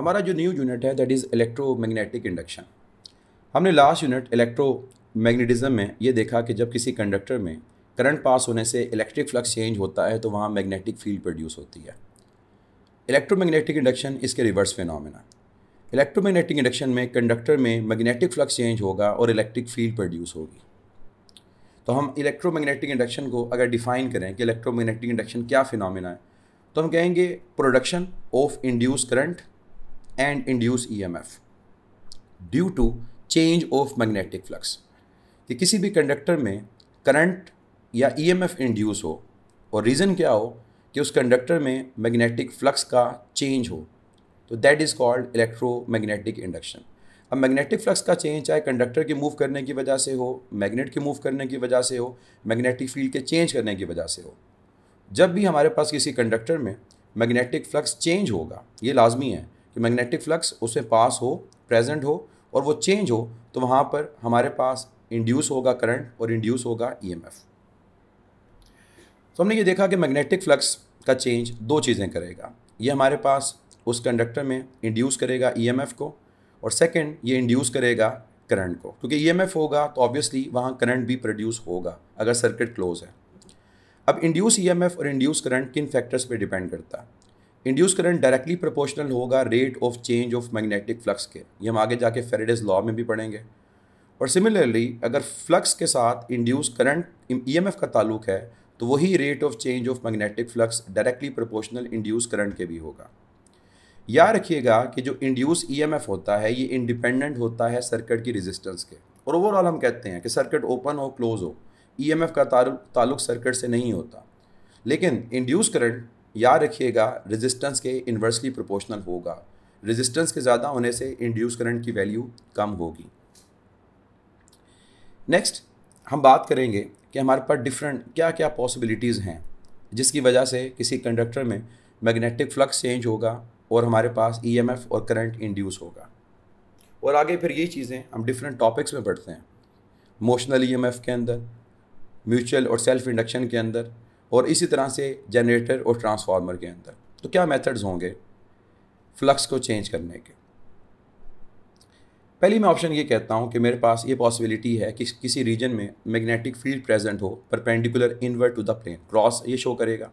हमारा जो new unit है दैट इज़ इलेक्ट्रोमैग्नेटिक इंडक्शन हमने लास्ट यूनिट इलेक्ट्रो मैग्नेटिज्म में ये देखा कि जब किसी कंडक्टर में करंट पास होने से इलेक्ट्रिक फ्लक्स चेंज होता है तो वहाँ मैग्नेटिक फील्ड प्रोड्यूस होती है इलेक्ट्रोमैग्नेटिक इंडक्शन इसके रिवर्स फिनोमेना इलेक्ट्रोमैग्नेटिक इंडक्शन में कंडक्टर में मैग्नेटिक फ्लक्स चेंज होगा और इलेक्ट्रिक फील्ड प्रोड्यूस होगी तो हम इलेक्ट्रोमैग्नेटिक इंडक्शन को अगर डिफ़ाइन करें कि इलेक्ट्रोमैग्नेटिक इंडक्शन क्या फिनोमेना है तो हम कहेंगे production of induce current and induce E M F due to change of magnetic flux कि किसी भी कंडक्टर में करंट या ई एम एफ इंड्यूस हो और रीज़न क्या हो कि उस कंडक्टर में मैग्नेटिक फ्लक्स का चेंज हो तो that is called electromagnetic induction अब मैग्नेटिक फ्लक्स का चेंज चाहे कंडक्टर के मूव करने की वजह से हो मैग्नेट के मूव करने की वजह से हो मैग्नेटिक फील्ड के चेंज करने की वजह से हो जब भी हमारे पास किसी कंडक्टर में मैग्नेटिक फ्लक्स चेंज होगा ये लाजमी है कि मैग्नेटिक फ्लक्स उसमें पास हो प्रेजेंट हो और वो चेंज हो तो वहाँ पर हमारे पास इंड्यूस होगा करंट और इंड्यूस होगा ई e एफ तो हमने ये देखा कि मैग्नेटिक फ्लक्स का चेंज दो चीज़ें करेगा ये हमारे पास उस कंडक्टर में इंड्यूस करेगा ई एम एफ को और सेकेंड ये इंड्यूस करेगा करंट को क्योंकि ई एम एफ होगा तो ऑब्वियसली वहाँ करंट भी प्रोड्यूस होगा अगर सर्किट क्लोज है अब इंड्यूस ई एम एफ़ और इंड्यूस करंट किन फैक्टर्स पर डिपेंड करता है इंड्यूस करंट डायरेक्टली प्रोपोर्शनल होगा rate of change of magnetic flux के ये हम आगे जाके फेरेडेज लॉ में भी पढ़ेंगे और सिमिलरली अगर फ्लक्स के साथ इंड्यूस करंट ईएमएफ का ताल्लुक है तो वही rate of change of magnetic flux directly proportional induce current के भी होगा याद रखिएगा कि जो इंड्यूस ईएमएफ e होता है ये इंडिपेंडेंट होता है सर्किट की रेजिस्टेंस के और ओवरऑल हम कहते हैं कि सर्किट ओपन हो क्लोज हो ईएमएफ e का ताल्लुक सर्किट से नहीं होता लेकिन इंड्यूस करंट याद रखिएगा रेजिस्टेंस के इन्वर्सली प्रोपोर्शनल होगा रेजिस्टेंस के ज़्यादा होने से इंड्यूस करंट की वैल्यू कम होगी नेक्स्ट हम बात करेंगे कि हमारे पास डिफरेंट क्या क्या पॉसिबिलिटीज़ हैं जिसकी वजह से किसी कंडक्टर में मैग्नेटिक फ्लक्स चेंज होगा और हमारे पास ईएमएफ e और करंट इंड्यूस होगा और आगे फिर ये चीज़ें हम डिफरेंट टॉपिक्स में पढ़ते हैं मोशनल ईएमएफ e के अंदर म्यूचुअल और सेल्फ इंडक्शन के अंदर और इसी तरह से जनरेटर और ट्रांसफार्मर के अंदर तो क्या मेथड्स होंगे फ्लक्स को चेंज करने के पहली मैं ऑप्शन ये कहता हूँ कि मेरे पास ये पॉसिबिलिटी है कि किसी रीजन में मैग्नेटिक फील्ड प्रेजेंट हो perpendicular inward to the plane cross ये शो करेगा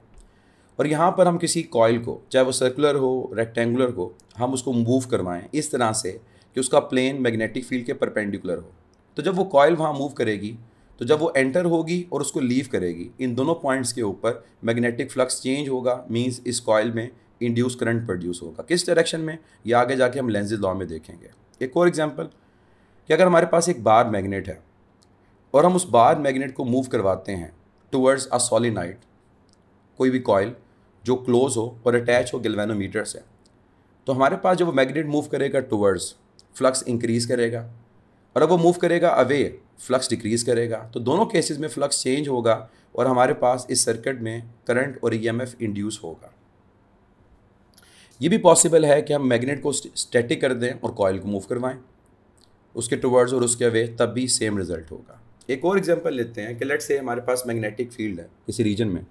और यहाँ पर हम किसी कॉयल को चाहे वो सर्कुलर हो रेक्टेंगुलर हो हम उसको मूव करवाएं इस तरह से कि उसका प्लेन मैग्नेटिक फील्ड के परपेंडिकुलर हो तो जब वो कॉयल वहाँ मूव करेगी तो जब वो एंटर होगी और उसको लीव करेगी इन दोनों पॉइंट्स के ऊपर मैग्नेटिक फ्लक्स चेंज होगा मींस इस कॉयल में इंड्यूस करंट प्रोड्यूस होगा किस डायरेक्शन में ये आगे जाके हम लेंजेज लॉ में देखेंगे एक और एग्जाम्पल कि अगर हमारे पास एक बार मैग्नेट है और हम उस बार मैग्नेट को मूव करवाते हैं टूवर्ड्स अ सॉलिनाइट कोई भी कॉयल जो क्लोज हो और अटैच हो गलवेनोमीटर से तो हमारे पास जब वो मैग्नेट मूव करेगा टूवर्ड्स फ्लक्स इंक्रीज करेगा और अब वो मूव करेगा अवे फ्लक्स डिक्रीज़ करेगा तो दोनों केसेस में फ्लक्स चेंज होगा और हमारे पास इस सर्किट में करंट और ईएमएफ e इंड्यूस होगा ये भी पॉसिबल है कि हम मैग्नेट को स्टैटिक कर दें और कॉयल को मूव करवाएं उसके टुवर्ड्स और उसके अवे तब भी सेम रिजल्ट होगा एक और एग्जांपल लेते हैं कि लेट से हमारे पास मैग्नेटिक फील्ड है किसी रीजन में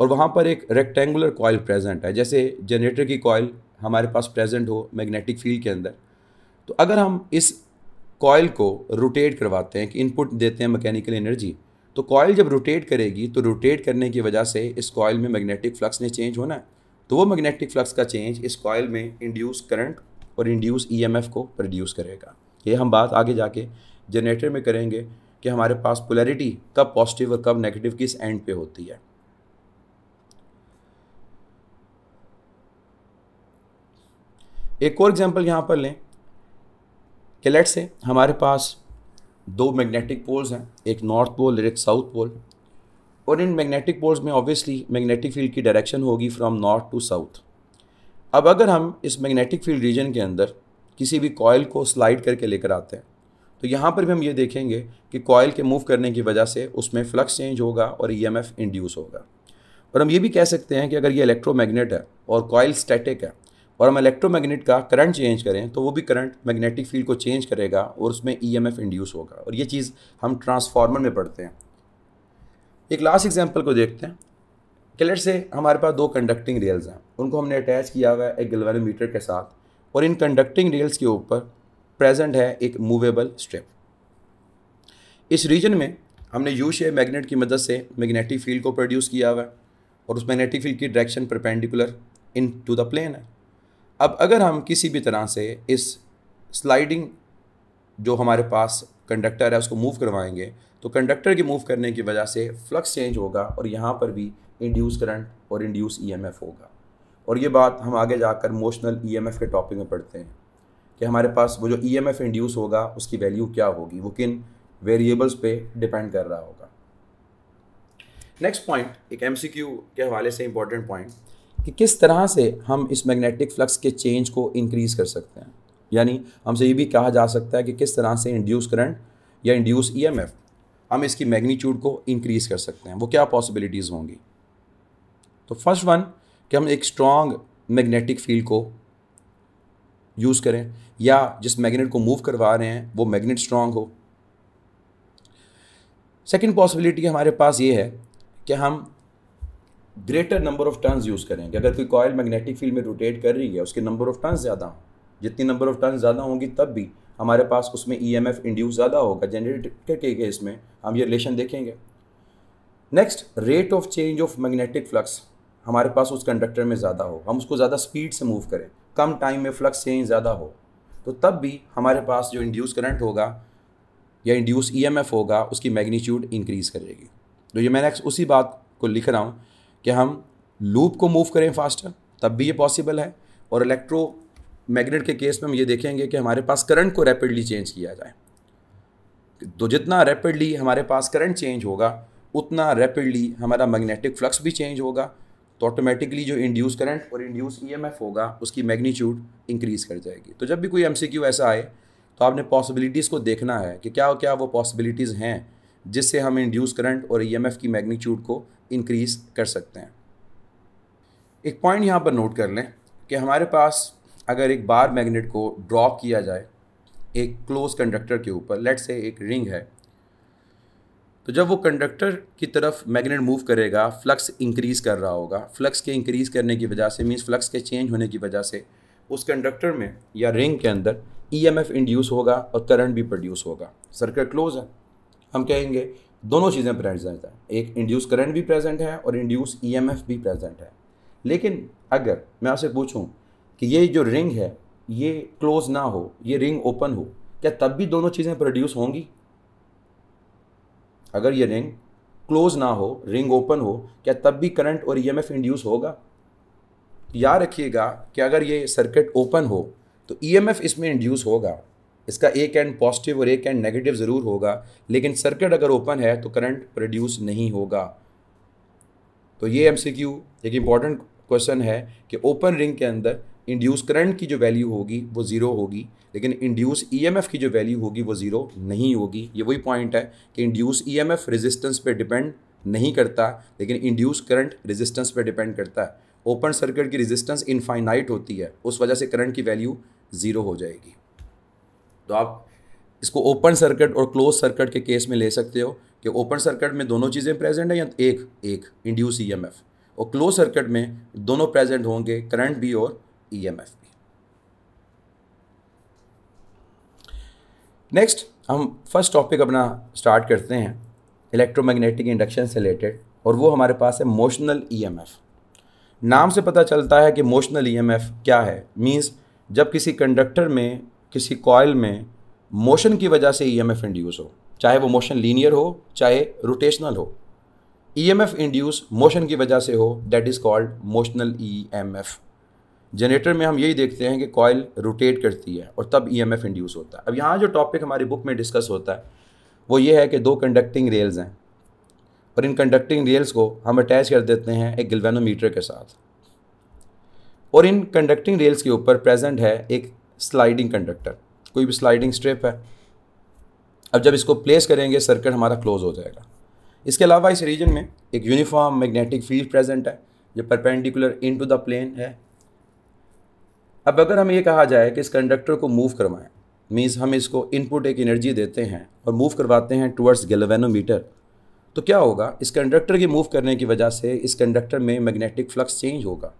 और वहाँ पर एक रेक्टेंगुलर कॉयल प्रेजेंट है जैसे जनरेटर की कॉयल हमारे पास प्रेजेंट हो मैग्नेटिक फील्ड के अंदर तो अगर हम इस कॉयल को रोटेट करवाते हैं कि इनपुट देते हैं मैकेनिकल एनर्जी तो कॉयल जब रोटेट करेगी तो रोटेट करने की वजह से इस कॉयल में मैग्नेटिक फ्लक्स ने चेंज होना है तो वो मैग्नेटिक फ्लक्स का चेंज इस कॉयल में इंड्यूस करंट और इंड्यूस ईएमएफ e को प्रोड्यूस करेगा ये हम बात आगे जाके जनरेटर में करेंगे कि हमारे पास पोलैरिटी कब पॉजिटिव और कब नेगेटिव किस एंड पे होती है एक और एग्जांपल यहाँ पर लें कि लेट से हमारे पास दो मैग्नेटिक पोल्स हैं एक नॉर्थ पोल और एक साउथ पोल और इन मैग्नेटिक पोल्स में ऑब्वियसली मैग्नेटिक फील्ड की डायरेक्शन होगी फ्रॉम नॉर्थ टू साउथ अब अगर हम इस मैग्नेटिक फील्ड रीजन के अंदर किसी भी कॉयल को स्लाइड करके लेकर आते हैं तो यहाँ पर भी हम ये देखेंगे कि कॉयल के मूव करने की वजह से उसमें फ्लक्स चेंज होगा और ई e इंड्यूस होगा और हम ये भी कह सकते हैं कि अगर ये इलेक्ट्रोमैग्नेट है और कॉयल स्टैटिक है और हम इलेक्ट्रोमैग्नेट का करंट चेंज करें तो वो भी करंट मैग्नेटिक फील्ड को चेंज करेगा और उसमें ईएमएफ e इंड्यूस होगा और ये चीज़ हम ट्रांसफार्मर में पढ़ते हैं एक लास्ट एग्जाम्पल को देखते हैं किलेट से हमारे पास दो कंडक्टिंग रेल्स हैं उनको हमने अटैच किया हुआ है एक गलवेनोमीटर के साथ और इन कंडक्टिंग रेल्स के ऊपर प्रेजेंट है एक मूवेबल स्ट्रिप इस रीजन में हमने यू शेप मैग्नेट की मदद से मैग्नेटिक फील्ड को प्रोड्यूस किया हुआ है और उस मैग्नेटिक फील्ड की direction perpendicular into the plane है अब अगर हम किसी भी तरह से इस स्लाइडिंग जो हमारे पास कंडक्टर है उसको मूव करवाएंगे तो कंडक्टर के मूव करने की वजह से फ्लक्स चेंज होगा और यहाँ पर भी इंड्यूस करंट और इंड्यूस ईएमएफ e होगा और ये बात हम आगे जाकर मोशनल ईएमएफ e के टॉपिक में पढ़ते हैं कि हमारे पास वो जो ईएमएफ e इंड्यूस होगा उसकी वैल्यू क्या होगी वो किन वेरिएबल्स पे डिपेंड कर रहा होगा नेक्स्ट पॉइंट एक एम के हवाले से इंपॉर्टेंट पॉइंट कि किस तरह से हम इस मैग्नेटिक फ्लक्स के चेंज को इंक्रीज़ कर सकते हैं यानी हमसे ये भी कहा जा सकता है कि किस तरह से इंड्यूस करंट या इंड्यूस ईएमएफ e हम इसकी मैग्नीट्यूड को इंक्रीज़ कर सकते हैं वो क्या पॉसिबिलिटीज़ होंगी तो फर्स्ट वन कि हम एक स्ट्रॉन्ग मैग्नेटिक फील्ड को यूज़ करें या जिस मैग्नेट को मूव करवा रहे हैं वो मैग्नेट स्ट्रॉन्ग हो सेकेंड पॉसिबिलिटी हमारे पास ये है कि हम greater number of turns use करेंगे अगर कोई कॉयल मैग्नेटिक फील्ड में रोटेट कर रही है उसके नंबर ऑफ टर्न्स ज़्यादा हों जितनी नंबर ऑफ टर्न्स ज़्यादा होंगी तब भी हमारे पास उसमें ई एम एफ इंड्यूस ज़्यादा होगा जनरेटर के केस में हम ये रिलेशन देखेंगे next rate of change of magnetic flux हमारे पास उस कंडक्टर में ज़्यादा हो हम उसको ज़्यादा स्पीड से मूव करें कम टाइम में फ्लक्स चेंज ज़्यादा हो तो तब भी हमारे पास जो इंड्यूस करंट होगा या इंड्यूस एफ होगा उसकी मैग्नीट्यूड इंक्रीज़ करेगी तो ये मैंने उसी बात को लिख रहा हूँ कि हम लूप को मूव करें फास्टर तब भी ये पॉसिबल है और इलेक्ट्रो मैग्नेट के केस में हम ये देखेंगे कि हमारे पास करंट को रैपिडली चेंज किया जाए तो जितना रैपिडली हमारे पास करंट चेंज होगा उतना रैपिडली हमारा मैग्नेटिक फ्लक्स भी चेंज होगा तो ऑटोमेटिकली जो इंड्यूस करंट और इंड्यूस ईएमएफ e होगा उसकी मैग्नीट्यूड इंक्रीज़ कर जाएगी तो जब भी कोई एमसीक्यू ऐसा आए तो आपने पॉसिबिलिटीज़ को देखना है कि क्या क्या वो पॉसिबिलिटीज़ हैं जिससे हम इंड्यूस करंट और ई e की मैग्नीट्यूड को इंक्रीज़ कर सकते हैं एक पॉइंट यहाँ पर नोट कर लें कि हमारे पास अगर एक बार मैग्नेट को ड्रॉप किया जाए एक क्लोज कंडक्टर के ऊपर लेट से एक रिंग है तो जब वो कंडक्टर की तरफ मैग्नेट मूव करेगा फ्लक्स इंक्रीज़ कर रहा होगा फ्लक्स के इंक्रीज़ करने की वजह से मीन्स फ्लक्स के चेंज होने की वजह से उस कंडक्टर में या रिंग के अंदर ई एम एफ इंड्यूस होगा और करंट भी प्रोड्यूस होगा सर्कल क्लोज है हम कहेंगे दोनों चीज़ें प्रेजेंट हैं एक इंड्यूस करंट भी प्रेजेंट है और इंड्यूस ईएमएफ e भी प्रेजेंट है लेकिन अगर मैं आपसे पूछूं कि ये जो रिंग है ये क्लोज ना हो ये रिंग ओपन हो क्या तब भी दोनों चीज़ें प्रोड्यूस होंगी अगर ये रिंग क्लोज ना हो रिंग ओपन हो क्या तब भी करंट और ईएमएफ e इंड्यूस होगा याद रखिएगा कि अगर ये सर्किट ओपन हो तो ईएमएफ e इसमें इंड्यूस होगा इसका एक एंड पॉजिटिव और एक एंड नेगेटिव ज़रूर होगा लेकिन सर्किट अगर ओपन है तो करंट प्रोड्यूस नहीं होगा तो ये एम एक इम्पॉर्टेंट क्वेश्चन है कि ओपन रिंग के अंदर इंड्यूस करंट की जो वैल्यू होगी वो ज़ीरो होगी लेकिन इंड्यूस ईएमएफ e की जो वैल्यू होगी वो ज़ीरो नहीं होगी ये वही पॉइंट है कि इंड्यूस ईएमएफ रेजिस्टेंस पे डिपेंड नहीं करता लेकिन इंड्यूस करंट रेजिस्टेंस पे डिपेंड करता है ओपन सर्किट की रेजिस्टेंस इनफाइनाइट होती है उस वजह से करंट की वैल्यू ज़ीरो हो जाएगी तो आप इसको ओपन सर्किट और क्लोज सर्किट के केस में ले सकते हो कि ओपन सर्किट में दोनों चीज़ें प्रेजेंट हैं या एक एक इंड्यूस ई e और क्लोज सर्किट में दोनों प्रेजेंट होंगे करंट भी और ई e भी नेक्स्ट हम फर्स्ट टॉपिक अपना स्टार्ट करते हैं इलेक्ट्रोमैग्नेटिक इंडक्शन से रिलेटेड और वो हमारे पास है मोशनल ईएमएफ e नाम से पता चलता है कि मोशनल ई क्या है मीन्स जब किसी कंडक्टर में किसी कॉयल में मोशन की वजह से ई एम एफ इंड्यूस हो चाहे वो मोशन लीनियर हो चाहे रोटेशनल हो E M F induce motion की वजह से हो that is called motional E M F generator में हम यही देखते हैं कि कॉयल रोटेट करती है और तब ई एम एफ इंड्यूस होता है अब यहाँ जो टॉपिक हमारी बुक में डिस्कस होता है वो ये है कि दो कंडक्टिंग रेल्स हैं और इन कंडक्टिंग रेल्स को हम अटैच कर देते हैं एक गिलवेनोमीटर के साथ और इन कंडक्टिंग रेल्स के ऊपर प्रेजेंट है एक स्लाइडिंग कंडक्टर कोई भी स्लाइडिंग स्ट्रिप है अब जब इसको प्लेस करेंगे सर्किट हमारा क्लोज हो जाएगा इसके अलावा इस रीजन में एक यूनिफॉर्म मैग्नेटिक फील्ड प्रेजेंट है जो perpendicular into the plane है अब अगर हमें यह कहा जाए कि इस कंडक्टर को मूव करवाएं मीन्स हम इसको इनपुट एक एनर्जी देते हैं और मूव करवाते हैं टूवर्ड्स गलेवेनोमीटर तो क्या होगा इस कंडक्टर के मूव करने की वजह से इस कंडक्टर में मैग्नेटिक फ्लक्स चेंज होगा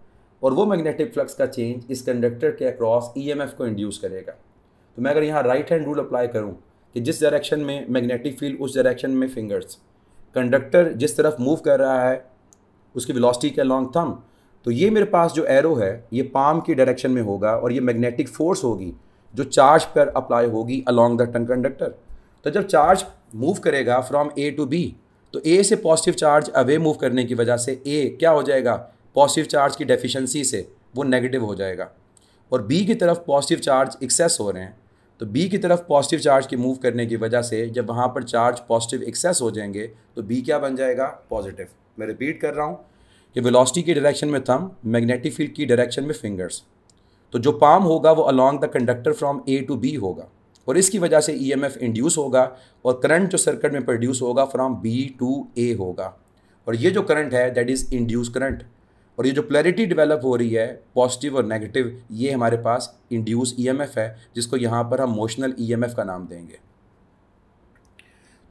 और वो मैग्नेटिक फ्लक्स का चेंज इस कंडक्टर के अक्रॉस ई e को इंड्यूस करेगा तो मैं अगर यहाँ राइट हैंड रूल अप्लाई करूँ कि जिस डायरेक्शन में मैग्नेटिक फील्ड उस डायरेक्शन में फिंगर्स कंडक्टर जिस तरफ मूव कर रहा है उसकी वेलोसिटी के लॉन्ग थम तो ये मेरे पास जो एरो है ये पाम की डायरेक्शन में होगा और ये मैग्नेटिक फोर्स होगी जो चार्ज पर अप्लाई होगी अलॉन्ग द टन कंडक्टर तो जब चार्ज मूव करेगा फ्रॉम ए टू बी तो ए से पॉजिटिव चार्ज अवे मूव करने की वजह से ए क्या हो जाएगा पॉजिटिव चार्ज की डेफिशिएंसी से वो नेगेटिव हो जाएगा और बी की तरफ पॉजिटिव चार्ज एक्सेस हो रहे हैं तो बी की तरफ पॉजिटिव चार्ज के मूव करने की वजह से जब वहाँ पर चार्ज पॉजिटिव एक्सेस हो जाएंगे तो बी क्या बन जाएगा पॉजिटिव मैं रिपीट कर रहा हूँ कि वेलोसिटी की डायरेक्शन में थम मैग्नेटिक फील्ड की डायरेक्शन में फिंगर्स तो जो पाम होगा वो along the conductor from A to B होगा और इसकी वजह से ई एम एफ इंड्यूस होगा और करंट जो सर्किट में प्रोड्यूस होगा फ्रॉम बी टू ए होगा और ये जो करंट है दैट इज़ इंड्यूस करंट और ये जो प्लेरिटी डेवलप हो रही है पॉजिटिव और नेगेटिव ये हमारे पास इंड्यूस ईएमएफ e है जिसको यहाँ पर हम मोशनल ईएमएफ e का नाम देंगे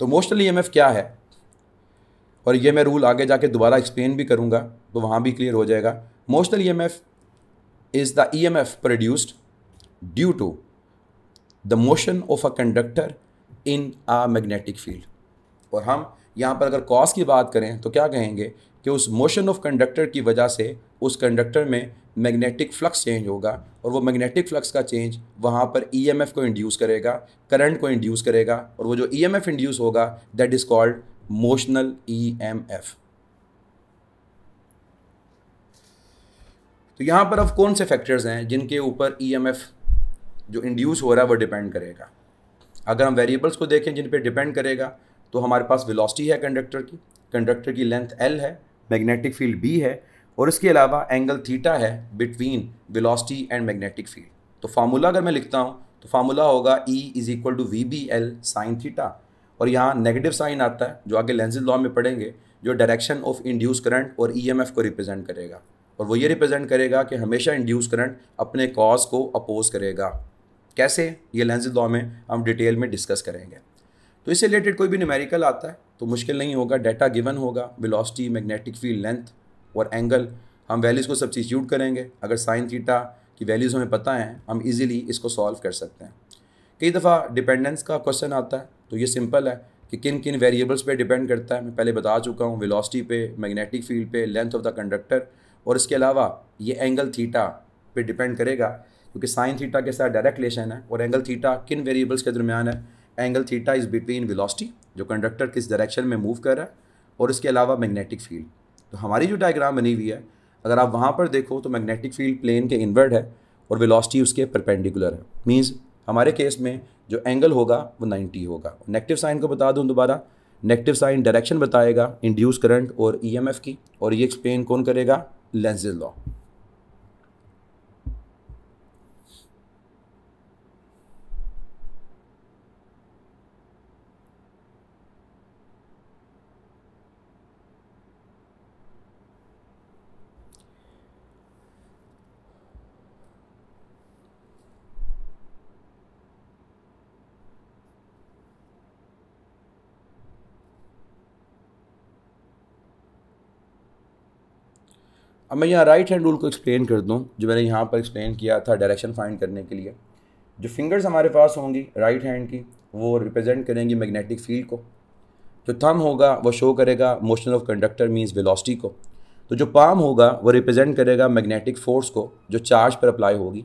तो मोशनल ईएमएफ e क्या है और ये मैं रूल आगे जाके दोबारा एक्सप्लेन भी करूँगा तो वहाँ भी क्लियर हो जाएगा motional EMF is the EMF produced due to the motion of a conductor in a magnetic field और हम यहाँ पर अगर कॉस की बात करें तो क्या कहेंगे कि उस मोशन ऑफ कंडक्टर की वजह से उस कंडक्टर में मैग्नेटिक फ्लक्स चेंज होगा और वो मैग्नेटिक फ्लक्स का चेंज वहाँ पर ईएमएफ e को इंड्यूस करेगा करंट को इंड्यूस करेगा और वो जो ईएमएफ e इंड्यूस होगा that is called motional EMF तो यहाँ पर अब कौन से फैक्टर्स हैं जिनके ऊपर ईएमएफ e जो इंड्यूस हो रहा है वो डिपेंड करेगा अगर हम वेरिएबल्स को देखें जिन पर डिपेंड करेगा तो हमारे पास विलोसिटी है कंडक्टर की कंडक्टर की लेंथ एल है मैग्नेटिक फील्ड बी है और इसके अलावा एंगल थीटा है between velocity and magnetic field तो फार्मूला अगर मैं लिखता हूँ तो फार्मूला होगा E is equal to V B L sine theta और यहाँ नेगेटिव साइन आता है जो आगे लेंजेज लॉ में पढ़ेंगे जो डायरेक्शन ऑफ इंड्यूस करंट और ई एम एफ को रिप्रेजेंट करेगा और वो ये रिप्रेजेंट करेगा कि हमेशा इंड्यूस करंट अपने कॉज को अपोज करेगा कैसे ये लेंजेज लॉ में हम डिटेल में डिस्कस करेंगे तो इससे रिलेटेड कोई भी न्यूमेरिकल आता है तो मुश्किल नहीं होगा डाटा गिवन होगा वेलोसिटी मैग्नेटिक फील्ड लेंथ और एंगल हम वैल्यूज़ को सब्सिट्यूट करेंगे अगर साइन थीटा की वैल्यूज़ हमें पता हैं हम इजीली इसको सॉल्व कर सकते हैं कई दफ़ा डिपेंडेंस का क्वेश्चन आता है तो ये सिंपल है कि किन किन वेरिएबल्स पे डिपेंड करता है मैं पहले बता चुका हूँ वेलोसिटी पे मैग्नेटिक फील्ड पे लेंथ ऑफ द कंडक्टर और इसके अलावा ये एंगल थीटा पे डिपेंड करेगा क्योंकि साइन थीटा के साथ डायरेक्ट रिलेशन है और एंगल थीटा किन वेरिएबल्स के दरमियान है angle theta is between velocity जो कंडक्टर किस डायरेक्शन में मूव कर रहा है और इसके अलावा मैग्नेटिक फील्ड तो हमारी जो डायग्राम बनी हुई है अगर आप वहाँ पर देखो तो मैग्नेटिक फील्ड प्लेन के इन्वर्ट है और वेलोसिटी उसके परपेंडिकुलर है मीन्स हमारे केस में जो एंगल होगा वो 90 होगा नेगेटिव साइन को बता दूँ दोबारा नेगेटिव साइन डायरेक्शन बताएगा इंड्यूस करंट और ई e की और ये एक्सप्लेन कौन करेगा लेंजेज लॉ अब मैं यहाँ राइट हैंड रूल को एक्सप्लेन कर दूँ जो मैंने यहाँ पर एक्सप्लेन किया था डायरेक्शन फाइंड करने के लिए जो फिंगर्स हमारे पास होंगी राइट हैंड की वो रिप्रेजेंट करेंगी मैग्नेटिक फील्ड को जो थम होगा वो शो करेगा motion of conductor means velocity को तो जो पाम होगा वो रिप्रेजेंट करेगा मैग्नेटिक फोर्स को जो चार्ज पर अप्लाई होगी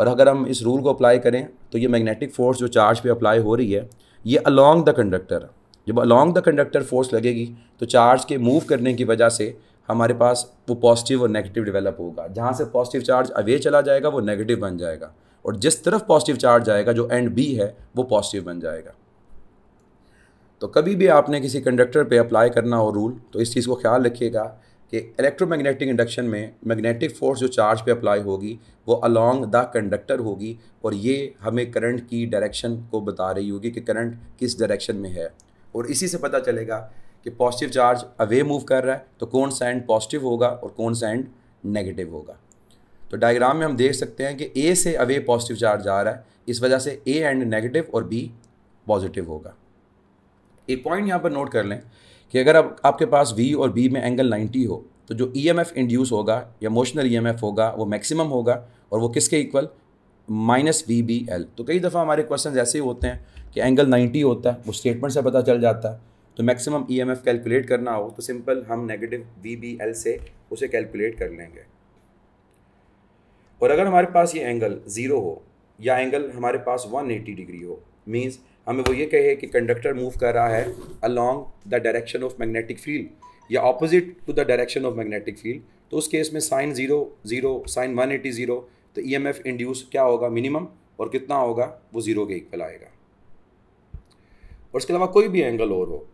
और अगर हम इस रूल को अप्लाई करें तो ये मैग्नेटिक फोर्स जो चार्ज पे अप्लाई हो रही है ये अलॉन्ग द कंडक्टर जब अलॉन्ग द कंडक्टर फोर्स लगेगी तो चार्ज के मूव करने की वजह से हमारे पास वो पॉजिटिव और नेगेटिव डेवलप होगा जहाँ से पॉजिटिव चार्ज अवे चला जाएगा वो नेगेटिव बन जाएगा और जिस तरफ पॉजिटिव चार्ज आएगा जो एंड बी है वो पॉजिटिव बन जाएगा तो कभी भी आपने किसी कंडक्टर पे अप्लाई करना हो रूल तो इस चीज़ को ख्याल रखिएगा कि इलेक्ट्रोमैग्नेटिक इंडक्शन में मैग्नेटिक फोर्स जो चार्ज पे अप्लाई होगी वो अलोंग द कंडक्टर होगी और ये हमें करंट की डायरेक्शन को बता रही होगी कि करंट किस डायरेक्शन में है और इसी से पता चलेगा कि पॉजिटिव चार्ज अवे मूव कर रहा है तो कौन सा एंड पॉजिटिव होगा और कौन सा एंड नेगेटिव होगा तो डायग्राम में हम देख सकते हैं कि ए से अवे पॉजिटिव चार्ज आ रहा है इस वजह से ए एंड नेगेटिव और बी पॉजिटिव होगा एक पॉइंट यहाँ पर नोट कर लें कि अगर आप, आपके पास वी और बी में एंगल 90 हो तो जो ई एम एफ इंड्यूस होगा या मोशनल ई एम एफ होगा वो मैक्सिमम होगा और वो किसके equal minus V B L तो कई दफ़ा हमारे क्वेश्चन ऐसे ही होते हैं कि एंगल 90 होता है वो स्टेटमेंट से पता चल जाता है तो मैक्सिमम एफ कैलकुलेट करना हो तो सिंपल हम नेगेटिव वी से उसे कैलकुलेट कर लेंगे और अगर हमारे पास ये एंगल ज़ीरो हो या एंगल हमारे पास 180 डिग्री हो मीन्स हमें वो ये कहे कि कंडक्टर मूव कर रहा है along the direction of magnetic field या opposite to the direction of magnetic field तो उस केस में sine zero zero sine one eighty zero तो ई एम एफ इंड्यूस क्या होगा मिनिमम और कितना होगा वो ज़ीरो के इक्वल आएगा और इसके अलावा कोई भी एंगल और हो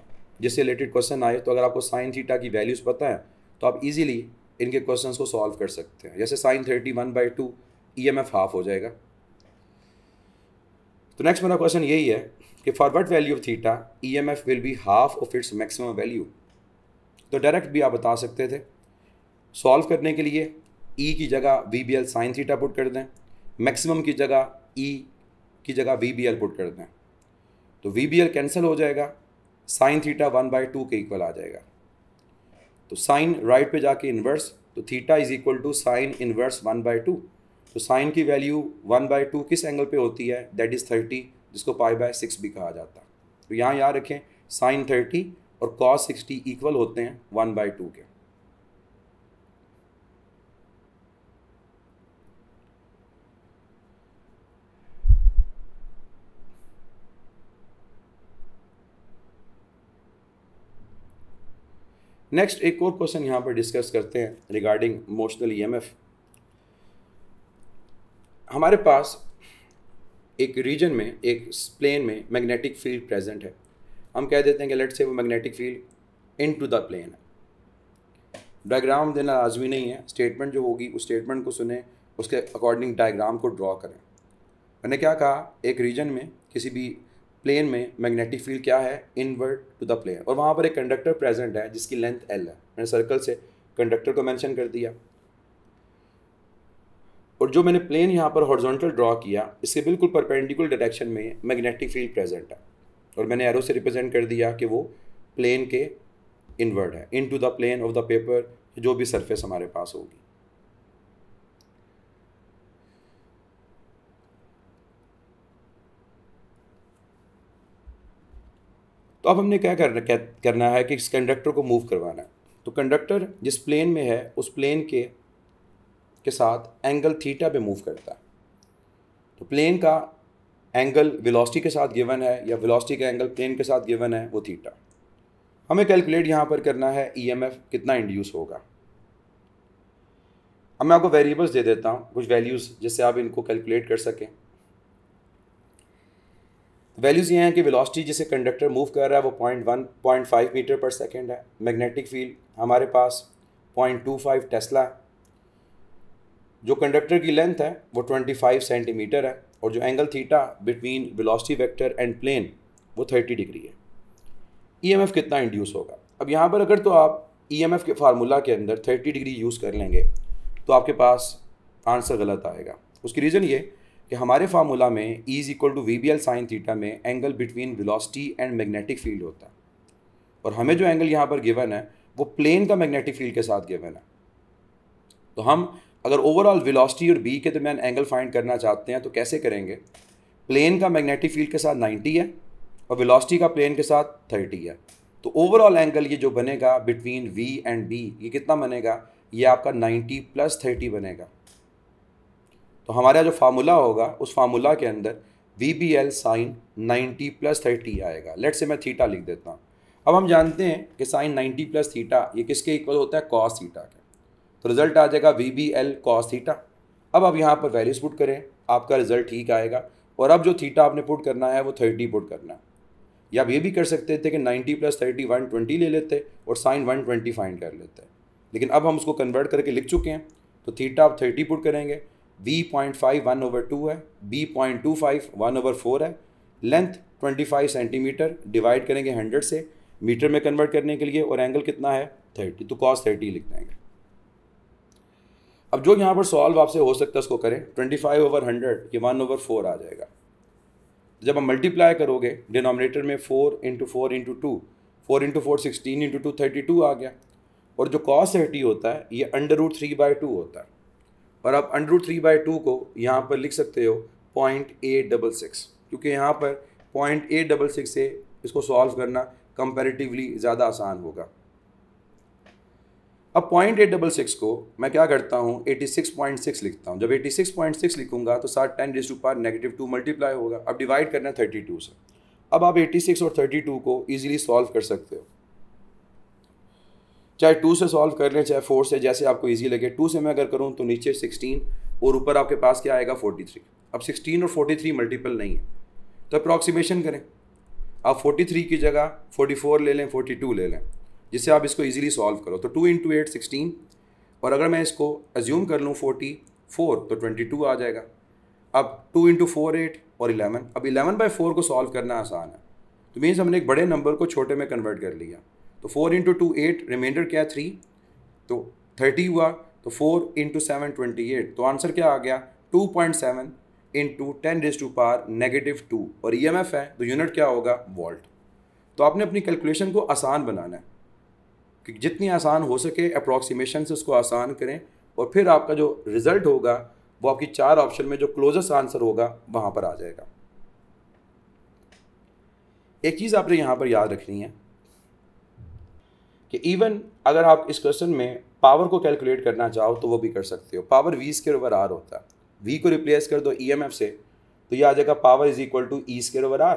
जिससे रिलेटेड क्वेश्चन आए तो अगर आपको साइन थीटा की वैल्यूज़ पता है तो आप इजीली इनके क्वेश्चन को सॉल्व कर सकते हैं जैसे sine thirty one by two E M F half हो जाएगा तो नेक्स्ट मेरा क्वेश्चन यही है कि for what value of theta E M F will be half of its maximum value तो डायरेक्ट भी आप बता सकते थे सॉल्व करने के लिए ई e की जगह V B L sine theta put कर दें मैक्सिमम की जगह ई e की जगह वी बी एल पुट कर दें तो वी बी एल कैंसिल हो जाएगा sine theta one by two के इक्वल आ जाएगा तो साइन राइट पे जाके इन्वर्स तो theta is equal to sine inverse one by two तो साइन की वैल्यू वन बाई टू किस एंगल पे होती है दैट इज़ थर्टी जिसको पाई बाय सिक्स भी कहा जाता है तो यहाँ याद रखें साइन थर्टी और कॉस सिक्सटी इक्वल होते हैं वन बाई टू के नेक्स्ट एक और क्वेश्चन यहाँ पर डिस्कस करते हैं रिगार्डिंग मोशनल ईएमएफ हमारे पास एक रीजन में एक प्लेन में मैग्नेटिक फील्ड प्रेजेंट है हम कह देते हैं कि लेट से वो magnetic field into the plane है डायग्राम देना लाजमी नहीं है स्टेटमेंट जो होगी उस स्टेटमेंट को सुने उसके अकॉर्डिंग डायग्राम को ड्रॉ करें मैंने क्या कहा एक रीजन में किसी भी प्लेन में मैग्नेटिक फील्ड क्या है इनवर्ड टू द प्लेन और वहाँ पर एक कंडक्टर प्रेजेंट है जिसकी लेंथ एल है मैंने सर्कल से कंडक्टर को मेंशन कर दिया और जो मैंने प्लेन यहाँ पर हॉर्जोंटल ड्रॉ किया इसके बिल्कुल परपेंडिकुलर डायरेक्शन में मैग्नेटिक फील्ड प्रेजेंट है और मैंने एरो से रिप्रेजेंट कर दिया कि वो प्लेन के इनवर्ड है into the plane of the paper जो भी सरफेस हमारे पास होगी तो अब हमने क्या करना क्या करना है कि इस कंडक्टर को मूव करवाना है तो कंडक्टर जिस प्लेन में है उस प्लेन के के साथ एंगल थीटा पे मूव करता है तो प्लेन का एंगल वेलोसिटी के साथ गिवन है या वेलोसिटी का एंगल प्लेन के साथ गिवन है वो थीटा हमें कैलकुलेट यहाँ पर करना है ईएमएफ e कितना इंड्यूस होगा अब मैं आपको वेरिएबल्स दे देता हूँ कुछ वैल्यूज़ जिससे आप इनको कैलकुलेट कर सकें वैल्यूज़ ये हैं कि वेलोसिटी जिसे कंडक्टर मूव कर रहा है वो point one point five metre per second है मैग्नेटिक फील्ड हमारे पास पॉइंट टू फाइव टेस्ला है जो कंडक्टर की लेंथ है वो ट्वेंटी फाइव सेंटीमीटर है और जो angle theta between velocity vector and plane वो थर्टी डिग्री है ईएमएफ e कितना इंड्यूस होगा अब यहाँ पर अगर तो आप ईएमएफ e के फार्मूला के अंदर थर्टी डिग्री यूज़ कर लेंगे तो आपके पास आंसर गलत आएगा उसकी रीज़न ये कि हमारे फार्मूला में E is equal to V B L sine theta में angle between velocity and magnetic field होता है और हमें जो एंगल यहाँ पर गिवन है वो प्लेन का मैग्नेटिक फील्ड के साथ गिवन है तो हम अगर ओवरऑल वेलोसिटी और बी के दरमियान एंगल फाइंड करना चाहते हैं तो कैसे करेंगे प्लेन का मैग्नेटिक फील्ड के साथ 90 है और वेलोसिटी का प्लेन के साथ 30 है तो ओवरऑल एंगल ये जो बनेगा बिटवीन वी एंड बी ये कितना बनेगा ये आपका 90 प्लस 30 बनेगा तो हमारा जो फार्मूला होगा उस फार्मूला के अंदर V B L sine ninety plus thirty आएगा लेट से मैं थीटा लिख देता हूँ अब हम जानते हैं कि साइन नाइन्टी प्लस थीटा ये किसके इक्वल होता है कॉस थीटा के तो रिजल्ट आ जाएगा V B L cos theta अब आप यहाँ पर वैल्यूज पुट करें आपका रिजल्ट ठीक आएगा और अब जो थीटा आपने पुट करना है वो थर्टी पुट करना है या आप ये भी कर सकते थे कि ninety plus thirty one twenty ले लेते और साइन वन ट्वेंटी फाइन कर लेते लेकिन अब हम उसको कन्वर्ट करके लिख चुके हैं तो थीटा आप थर्टी पुट करेंगे V point five one over two है B point two five one over four है length twenty five centimetre divide करेंगे हंड्रेड से मीटर में कन्वर्ट करने के लिए और एंगल कितना है थर्टी तो कॉस थर्टी लिख देंगे अब जो यहाँ पर सॉल्व आपसे हो सकता है उसको करें ट्वेंटी फाइव ओवर हंड्रेड ये वन ओवर फोर आ जाएगा जब हम मल्टीप्लाई करोगे डिनोमिनेटर में four into four into two four into four sixteen into two thirty two आ गया और जो कॉस थर्टी होता है ये under root three by two होता है और आप अंडरू थ्री बाई टू को यहाँ पर लिख सकते हो पॉइंट एट डबल सिक्स क्योंकि यहाँ पर पॉइंट एट डबल सिक्स से इसको सॉल्व करना कंपेरेटिवली ज़्यादा आसान होगा अब पॉइंट एट डबल सिक्स को मैं क्या करता हूँ एटी सिक्स पॉइंट सिक्स लिखता हूँ जब एटी सिक्स पॉइंट सिक्स लिखूंगा तो सात टेन डिज to power negative two multiply होगा अब डिवाइड करना है थर्टी टू से अब आप एटी सिक्स और थर्टी टू को ईजिली सॉल्व कर सकते हो चाहे टू से सॉल्व कर लें चाहे फोर से जैसे आपको ईजी लगे टू से मैं अगर करूँ तो नीचे सिक्सटीन और ऊपर आपके पास क्या आएगा फोर्टी थ्री अब सिक्सटीन और फोर्टी थ्री मल्टीपल नहीं है तो अप्रॉक्सीमेशन करें आप फोर्टी थ्री की जगह फोर्टी फोर ले लें फोर्टी टू ले लें जिससे आप इसको ईजिली सॉल्व करो तो टू इंटू एट सिक्सटीन और अगर मैं इसको एज्यूम कर लूँ फोर्टी फोर तो ट्वेंटी टू आ जाएगा अब टू इंटू फोर एट और इलेवन अब इलेवन बाई फोर को सॉल्व करना आसान है तो मीन्स हमने एक बड़े नंबर को छोटे में कन्वर्ट कर लिया तो four into two eight remainder क्या है थ्री तो थर्टी हुआ तो four into seven twenty eight तो आंसर क्या आ गया two point seven into ten raise to power negative two और ई एम एफ है तो यूनिट क्या होगा वॉल्ट तो आपने अपनी कैलकुलेशन को आसान बनाना है कि जितनी आसान हो सके अप्रॉक्सीमेशन से उसको आसान करें और फिर आपका जो रिज़ल्ट होगा वो आपकी चार ऑप्शन में जो क्लोजेस्ट आंसर होगा वहाँ पर आ जाएगा एक चीज़ आपने यहाँ पर याद रखनी है कि इवन अगर आप इस क्वेश्चन में पावर को कैलकुलेट करना चाहो तो वो भी कर सकते हो power V square over R होता है वी को रिप्लेस कर दो ई e से तो ये आ जाएगा power is equal to E square over R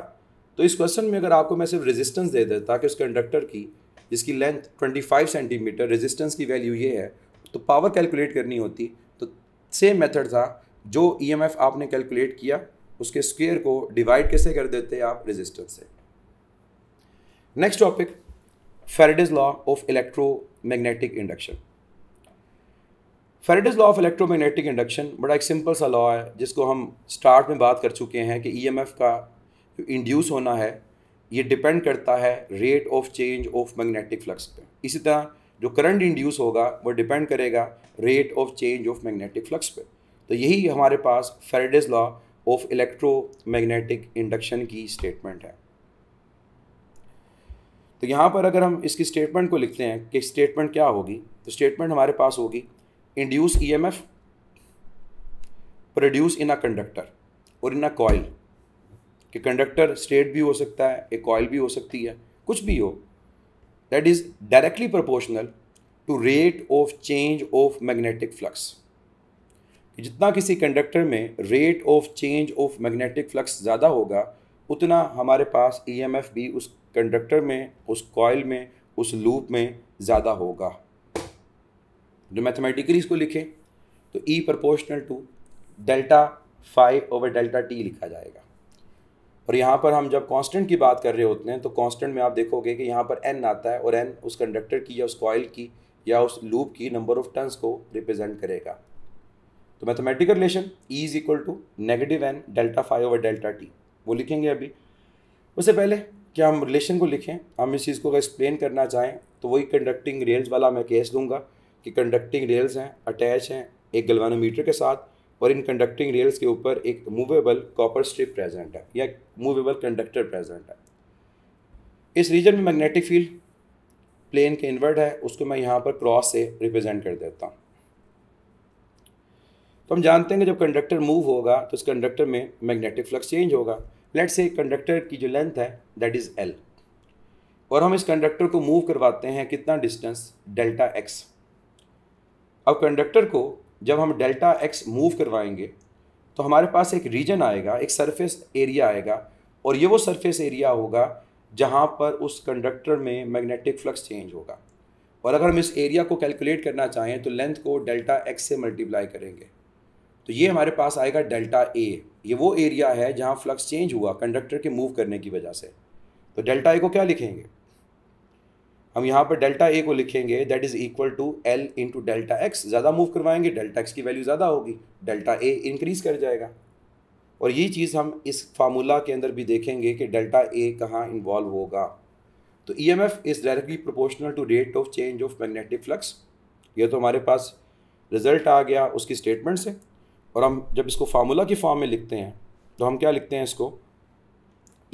तो इस क्वेश्चन में अगर आपको मैं सिर्फ रेजिस्टेंस दे देता कि उस कंडक्टर की जिसकी लेंथ 25 सेंटीमीटर रेजिस्टेंस की वैल्यू ये है तो पावर कैलकुलेट करनी होती तो सेम मेथड था जो ई e आपने कैलकुलेट किया उसके स्क्वेयर को डिवाइड कैसे कर देते आप रेजिस्टेंस से next topic law of electro electromagnetic induction Faraday's law of electromagnetic induction बड़ा एक सिंपल सा लॉ है जिसको हम स्टार्ट में बात कर चुके हैं कि ईएमएफ e का इंड्यूस होना है ये डिपेंड करता है rate of change of magnetic flux पे इसी तरह जो करंट इंड्यूस होगा वो डिपेंड करेगा rate of change of magnetic flux पे तो यही हमारे पास Faraday's law of electromagnetic induction की स्टेटमेंट है तो यहाँ पर अगर हम इसकी स्टेटमेंट को लिखते हैं कि स्टेटमेंट क्या होगी तो स्टेटमेंट हमारे पास होगी induce E M F produce in a conductor और इन अ कॉयल कि कंडक्टर स्टेट भी हो सकता है एक कॉयल भी हो सकती है कुछ भी हो that is directly proportional to rate of change of magnetic flux जितना किसी कंडक्टर में rate of change of magnetic flux ज़्यादा होगा उतना हमारे पास ईएमएफ e भी उस कंडक्टर में उस कॉयल में उस लूप में ज़्यादा होगा जो तो मैथमेटिकली इसको लिखें तो E proportional to delta five over delta T लिखा जाएगा और यहाँ पर हम जब कांस्टेंट की बात कर रहे होते हैं तो कांस्टेंट में आप देखोगे कि यहाँ पर एन आता है और एन उस कंडक्टर की या उस कॉयल की या उस लूप की नंबर ऑफ टर्न्स को रिप्रेजेंट करेगा तो mathematical relation E is equal to negative N delta five over delta T वो लिखेंगे अभी उससे पहले कि हम रिलेशन को लिखें हम इस चीज़ को अगर एक्सप्लेन करना चाहें तो वही कंडक्टिंग रेल्स वाला मैं केस दूंगा कि कंडक्टिंग रेल्स हैं अटैच हैं एक गलवानोमीटर के साथ और इन कंडक्टिंग रेल्स के ऊपर एक मूवेबल कॉपर स्ट्रिप प्रेजेंट है या मूवेबल कंडक्टर प्रेजेंट है इस रीजन में मैग्नेटिक फील्ड प्लेन के इन्वर्ट है उसको मैं यहाँ पर क्रॉस से रिप्रेजेंट कर देता हूँ तो हम जानते हैं कि जब कंडक्टर मूव होगा तो उस कंडक्टर में मैग्नेटिक फ्लक्स चेंज होगा लेट से कंडक्टर की जो लेंथ है दैट इज़ एल और हम इस कंडक्टर को मूव करवाते हैं कितना डिस्टेंस डेल्टा एक्स अब कंडक्टर को जब हम डेल्टा एक्स मूव करवाएंगे तो हमारे पास एक रीजन आएगा एक सरफेस एरिया आएगा और ये वो सरफेस एरिया होगा जहाँ पर उस कंडक्टर में मैग्नेटिक फ्लक्स चेंज होगा और अगर हम इस एरिया को कैलकुलेट करना चाहें तो लेंथ को डेल्टा एक्स से मल्टीप्लाई करेंगे तो ये हमारे पास आएगा डेल्टा ए ये वो एरिया है जहाँ फ्लक्स चेंज हुआ कंडक्टर के मूव करने की वजह से तो डेल्टा ए को क्या लिखेंगे हम यहाँ पर डेल्टा ए को लिखेंगे that is equal to L into delta X ज़्यादा मूव करवाएंगे डेल्टा एक्स की वैल्यू ज़्यादा होगी डेल्टा ए इंक्रीज़ कर जाएगा और ये चीज़ हम इस फार्मूला के अंदर भी देखेंगे कि डेल्टा ए कहाँ इन्वॉल्व होगा तो E M F is directly proportional to rate of change of magnetic flux ये तो हमारे पास रिजल्ट आ गया उसकी स्टेटमेंट से और हम जब इसको फार्मूला की फॉर्म में लिखते हैं तो हम क्या लिखते हैं इसको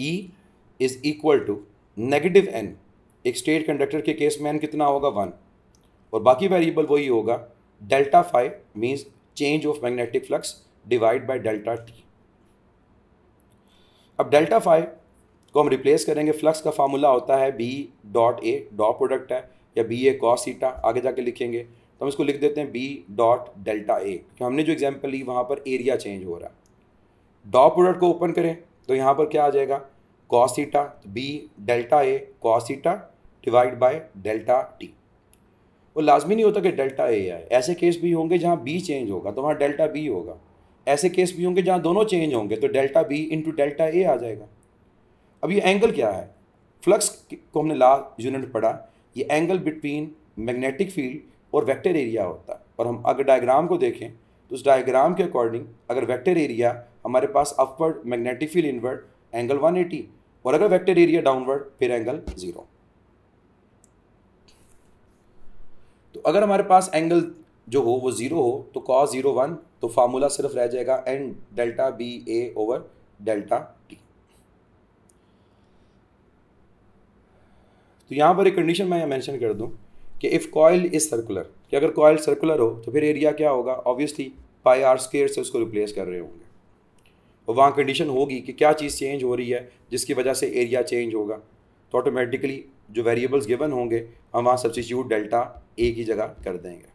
E is equal to negative N एक स्टेट कंडक्टर के केस में एन कितना होगा वन और बाकी वेरिएबल वही होगा delta five means change of magnetic flux divide by delta T अब डेल्टा फाइव को हम रिप्लेस करेंगे फ्लक्स का फार्मूला होता है बी डॉट ए डॉ प्रोडक्ट है या बी ए कॉस सीटा आगे जाके लिखेंगे हम इसको लिख देते हैं बी डॉट डेल्टा ए हमने जो एग्जाम्पल ली वहाँ पर एरिया चेंज हो रहा है डॉ प्रोडक्ट को ओपन करें तो यहाँ पर क्या आ जाएगा cos theta B delta A cos theta divide by delta T वो लाजमी नहीं होता कि डेल्टा ए आए ऐसे केस भी होंगे जहाँ बी चेंज होगा तो वहाँ डेल्टा बी होगा ऐसे केस भी होंगे जहाँ दोनों चेंज होंगे तो delta B into delta A आ जाएगा अब ये एंगल क्या है फ्लक्स को हमने ला यूनिट पढ़ा ये एंगल बिटवीन मैग्नेटिक फील्ड और वेक्टर एरिया होता है और हम अगर डायग्राम को देखें तो उस डायग्राम के अकॉर्डिंग अगर वेक्टर एरिया हमारे पास upward magnetic field inward angle 180 और अगर वेक्टर एरिया डाउनवर्ड फिर एंगल ज़ीरो तो अगर हमारे पास एंगल जो हो वो ज़ीरो हो तो कॉस ज़ीरो वन तो फार्मूला सिर्फ रह जाएगा N delta B A over delta T तो यहाँ पर एक कंडीशन मैं मेंशन कर दूँ कि इफ़ कॉयल इज़ सर्कुलर कि अगर कॉयल सर्कुलर हो तो फिर एरिया क्या होगा ऑब्वियसली पाई आर स्केयर से उसको रिप्लेस कर रहे होंगे और वहाँ कंडीशन होगी कि क्या चीज़ चेंज हो रही है जिसकी वजह से एरिया चेंज होगा तो ऑटोमेटिकली जो वेरिएबल्स गिवन होंगे हम वहाँ सब्सिट्यूट डेल्टा ए की जगह कर देंगे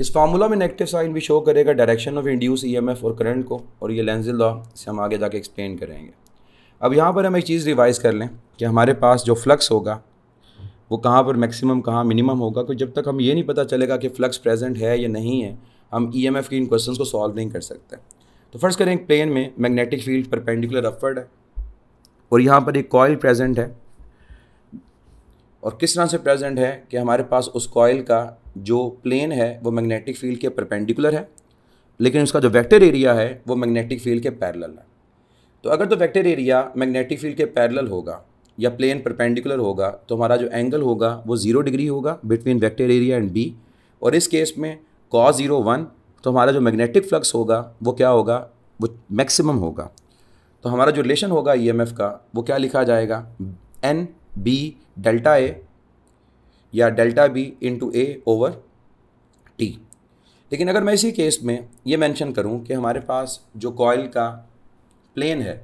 इस फार्मूला में नेगेटिव साइन भी शो करेगा डायरेक्शन ऑफ इंड्यूस ईएमएफ और करंट को और ये लेंजिल लॉ से हम आगे जाके एक्सप्लेन करेंगे अब यहाँ पर हम एक चीज़ रिवाइज़ कर लें कि हमारे पास जो फ्लक्स होगा वो कहाँ पर मैक्सिमम कहाँ मिनिमम होगा क्योंकि जब तक हम ये नहीं पता चलेगा कि फ्लक्स प्रेजेंट है या नहीं है हम ई एम एफ़ के इन क्वेश्चन को सॉल्व नहीं कर सकते तो फर्स्ट करें एक प्लेन में मैग्नेटिक फील्ड परपेंडिकुलर अपवर्ड है और यहाँ पर एक कॉयल प्रेजेंट है और किस तरह से प्रेजेंट है कि हमारे पास उस कॉयल का जो प्लेन है वो मैग्नेटिक फील्ड के परपेंडिकुलर है लेकिन उसका जो वेक्टर एरिया है वो मैग्नेटिक फील्ड के पैरेलल है तो अगर तो वेक्टर एरिया मैग्नेटिक फील्ड के पैरेलल होगा या प्लेन परपेंडिकुलर होगा तो हमारा जो एंगल होगा वो ज़ीरो डिग्री होगा between vector area and B और इस केस में कॉज ज़ीरो वन तो हमारा जो मैग्नेटिक फ्लक्स होगा वो क्या होगा वो मैक्सिमम होगा तो हमारा जो रिलेशन होगा ई e का वो क्या लिखा जाएगा एन बी डेल्टा ए या delta B into A over T लेकिन अगर मैं इसी केस में ये मेंशन करूं कि हमारे पास जो कॉयल का प्लेन है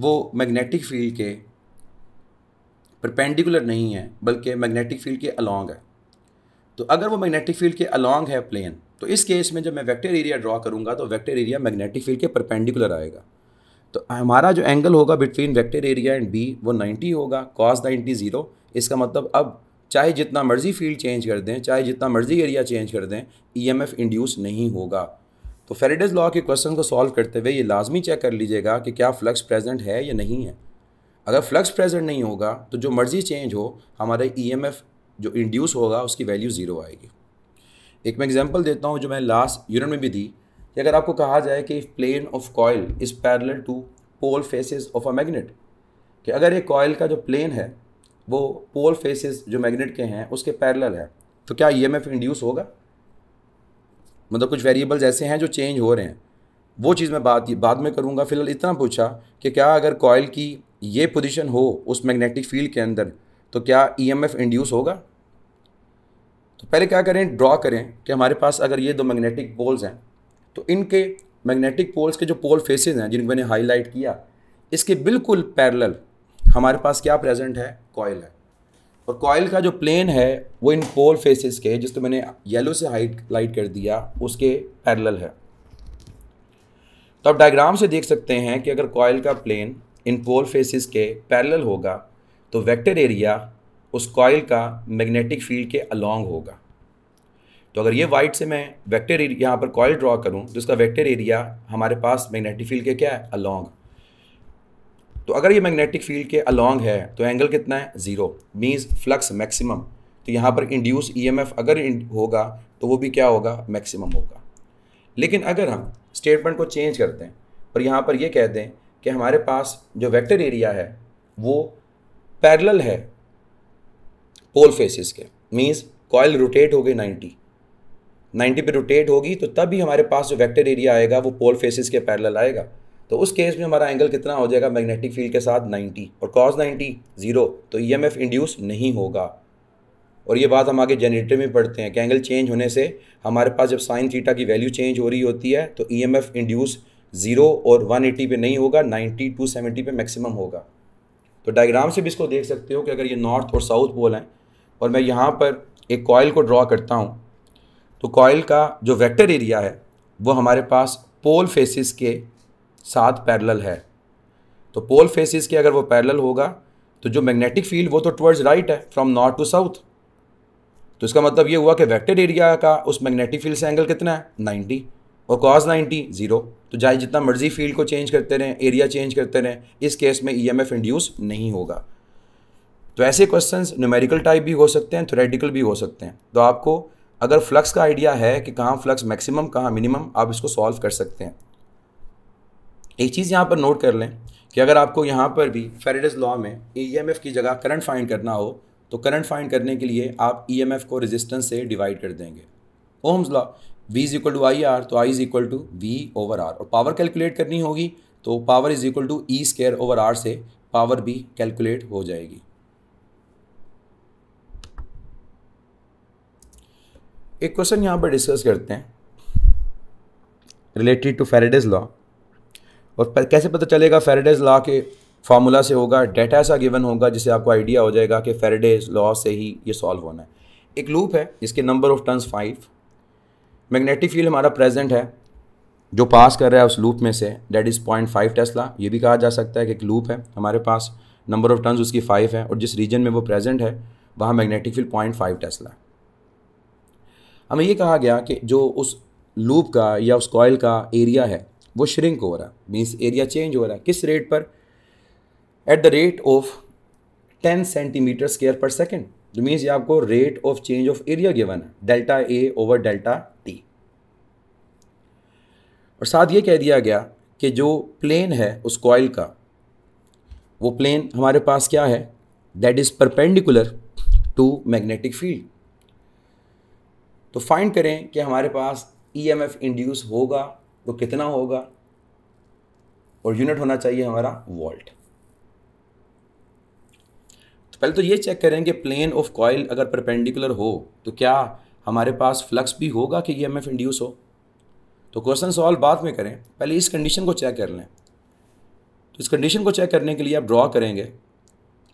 वो मैग्नेटिक फील्ड के परपेंडिकुलर नहीं है बल्कि मैग्नेटिक फील्ड के अलॉन्ग है तो अगर वो मैग्नेटिक फील्ड के अलॉन्ग है प्लेन तो इस केस में जब मैं वेक्टर एरिया ड्रा करूँगा तो वेक्टर एरिया मैग्नेटिक फील्ड के परपेंडिकुलर आएगा तो हमारा जो एंगल होगा between vector area and B वो 90 होगा कॉस 90 ज़ीरो इसका मतलब अब चाहे जितना मर्ज़ी फील्ड चेंज कर दें चाहे जितना मर्ज़ी एरिया चेंज कर दें एफ e इंड्यूस नहीं होगा तो फेरेडेज लॉ के क्वेश्चन को सॉल्व करते हुए ये लाजमी चेक कर लीजिएगा कि क्या फ्लक्स प्रेजेंट है या नहीं है अगर फ्लक्स प्रेजेंट नहीं होगा तो जो मर्ज़ी चेंज हो हमारे ईएमएफ e जो इंड्यूस होगा उसकी वैल्यू ज़ीरो आएगी एक मैं एग्जांपल देता हूँ जो मैं लास्ट यूनिट में भी दी कि अगर आपको कहा जाए कि plane of coil is parallel to pole faces of a magnet कि अगर ये कॉयल का जो प्लेन है वो पोल फेसेस जो मैग्नेट के हैं उसके पैरल है तो क्या ई e इंड्यूस होगा मतलब कुछ वेरिएबल्स ऐसे हैं जो चेंज हो रहे हैं वो चीज़ मैं बात बाद में करूँगा फिलहाल इतना पूछा कि क्या अगर कॉयल की ये पोजीशन हो उस मैग्नेटिक फील्ड के अंदर तो क्या ईएमएफ e इंड्यूस होगा तो पहले क्या करें ड्रॉ करें कि हमारे पास अगर ये दो मैग्नेटिक पोल्स हैं तो इनके मैग्नेटिक पोल्स के जो पोल फेसेस हैं जिनको मैंने हाईलाइट किया इसके बिल्कुल पैरेलल हमारे पास क्या प्रेजेंट है कॉयल है और कॉयल का जो प्लेन है वो इन पोल फेसेस के जिसको मैंने येलो से हाइट लाइट कर दिया उसके पैरेलल है तो आप डायग्राम से देख सकते हैं कि अगर कॉयल का प्लेन इन पोल फेसिस के पैरेलल होगा तो वेक्टर एरिया उस कॉयल का मैग्नेटिक फील्ड के अलोंग होगा तो अगर ये वाइट से मैं वेक्टर एरिया यहाँ पर कॉयल ड्रॉ करूँ तो इसका वेक्टर एरिया हमारे पास मैग्नेटिक फील्ड के क्या है अलोंग तो अगर ये मैग्नेटिक फील्ड के अलोंग है तो एंगल कितना है ज़ीरो मीन्स फ्लक्स मैक्सिमम तो यहाँ पर इंड्यूस एफ e अगर होगा तो वो भी क्या होगा मैक्सिमम होगा लेकिन अगर हम स्टेटमेंट को चेंज करते हैं और यहाँ पर ये कह दें कि हमारे पास जो वेक्टर एरिया है वो पैरेलल है पोल फेसिस के मींस कॉयल रोटेट हो गई 90 90 पे रोटेट होगी तो तब भी हमारे पास जो वेक्टर एरिया आएगा वो पोल फेसिस के पैरेलल आएगा तो उस केस में हमारा एंगल कितना हो जाएगा मैग्नेटिक फील्ड के साथ 90 और कॉस 90 ज़ीरो तो ईएमएफ e इंड्यूस नहीं होगा और ये बात हम आगे जनरेटर में पढ़ते हैं कि एंगल चेंज होने से हमारे पास जब साइन थीटा की वैल्यू चेंज हो रही होती है तो ईएमएफ e इंड्यूस ज़ीरो और 180 पे नहीं होगा 90 सेवेंटी पे मैक्सिमम होगा तो डायग्राम से भी इसको देख सकते हो कि अगर ये नॉर्थ और साउथ पोल हैं और मैं यहाँ पर एक कॉयल को ड्रॉ करता हूँ तो कॉयल का जो वेक्टर एरिया है वो हमारे पास पोल फेसिस के साथ पैरल है तो पोल फेसिस के अगर वो पैरल होगा तो जो मैग्नेटिक फील्ड वो तो टुवर्ड्स राइट है फ्रॉम नॉर्थ टू साउथ तो इसका मतलब ये हुआ कि वेक्टर एरिया का उस मैग्नेटिक फील्ड से एंगल कितना है 90 और कॉज 90 ज़ीरो तो चाहे जितना मर्जी फील्ड को चेंज करते रहें एरिया चेंज करते रहें इस केस में ई एम एफ इंड्यूस नहीं होगा तो ऐसे क्वेश्चन न्यूमेरिकल टाइप भी हो सकते हैं थोरेटिकल भी हो सकते हैं तो आपको अगर फ्लक्स का आइडिया है कि कहाँ फ्लक्स मैक्सिमम कहाँ मिनिमम आप इसको सॉल्व कर सकते हैं एक चीज़ यहाँ पर नोट कर लें कि अगर आपको यहाँ पर भी फेरेडस लॉ में ई e की जगह करंट फाइंड करना हो तो करंट फाइंड करने के लिए आप ई e को रेजिस्टेंस से डिवाइड कर देंगे Ohm's law V is equal to I R तो I is equal to V over R और पावर कैलकुलेट करनी होगी तो power is equal to E square over R से पावर भी कैलकुलेट हो जाएगी एक क्वेश्चन यहाँ पर डिस्कस करते हैं रिलेटेड टू फेरेडेज लॉ और कैसे पता चलेगा फेरेडेज लॉ के फार्मूला से होगा डेटा ऐसा गिवन होगा जिससे आपको आइडिया हो जाएगा कि फेरेडेज लॉ से ही ये सॉल्व होना है एक लूप है जिसके number of turns five magnetic field हमारा प्रेजेंट है जो पास कर रहा है उस लूप में से that is point five tesla ये भी कहा जा सकता है कि एक लूप है हमारे पास नंबर ऑफ टर्न्स उसकी फाइव है और जिस रीजन में वो प्रेजेंट है वहाँ magnetic field point five tesla हमें ये कहा गया कि जो उस लूप का या उस कॉयल का एरिया है वो श्रिंक हो रहा है मीन्स एरिया चेंज हो रहा है किस रेट पर at the rate of ten centimetre square per second तो मीन्स ये आपको rate of change of area given है delta A over delta T और साथ ये कह दिया गया कि जो प्लेन है उस कॉयल का वो प्लेन हमारे पास क्या है that is perpendicular to magnetic field तो फाइंड करें कि हमारे पास ईएमएफ e इंड्यूस होगा तो कितना होगा और यूनिट होना चाहिए हमारा वोल्ट पहले तो ये चेक करें कि प्लेन ऑफ कॉयल अगर परपेंडिकुलर हो तो क्या हमारे पास फ्लक्स भी होगा कि ई एम एफ इंड्यूस हो तो क्वेश्चन सॉल्व बाद में करें पहले इस कंडीशन को चेक कर लें तो इस कंडीशन को चेक करने के लिए आप ड्रॉ करेंगे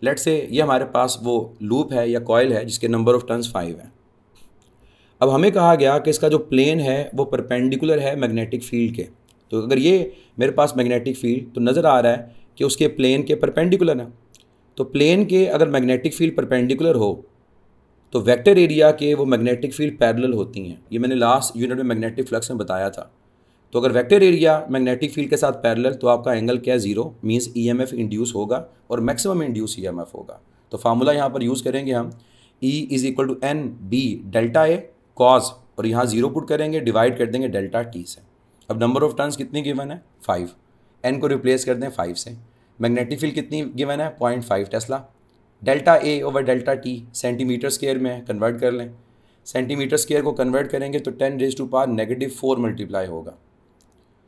लेट से ये हमारे पास वो लूप है या कॉयल है जिसके नंबर ऑफ टर्न्स फाइव हैं अब हमें कहा गया कि इसका जो प्लेन है वो परपेंडिकुलर है मैग्नेटिक फील्ड के तो अगर ये मेरे पास मैग्नेटिक फील्ड तो नज़र आ रहा है कि उसके प्लेन के परपेंडिकुलर है तो प्लेन के अगर मैग्नेटिक फील्ड परपेंडिकुलर हो तो वेक्टर एरिया के वो मैग्नेटिक फील्ड पैरेलल होती हैं ये मैंने लास्ट यूनिट में मैग्नेटिक फ्लक्स में बताया था तो अगर वेक्टर एरिया मैग्नेटिक फील्ड के साथ पैरेलल तो आपका एंगल क्या है zero means EMF e induce होगा और मैक्सिमम इंड्यूस ईएमएफ होगा तो फार्मूला यहाँ पर यूज़ करेंगे हम E is equal to N B delta A cos और यहाँ ज़ीरो पुट करेंगे डिवाइड कर देंगे डेल्टा टी से अब नंबर ऑफ टर्न्स कितनी गिवन है फाइव एन को रिप्लेस कर दें फाइव से मैग्नेटिक फील्ड कितनी गिवन है point five tesla delta A over delta T centimetre square में कन्वर्ट कर लें सेंटीमीटर स्केयर को कन्वर्ट करेंगे तो ten raise to power negative four multiply होगा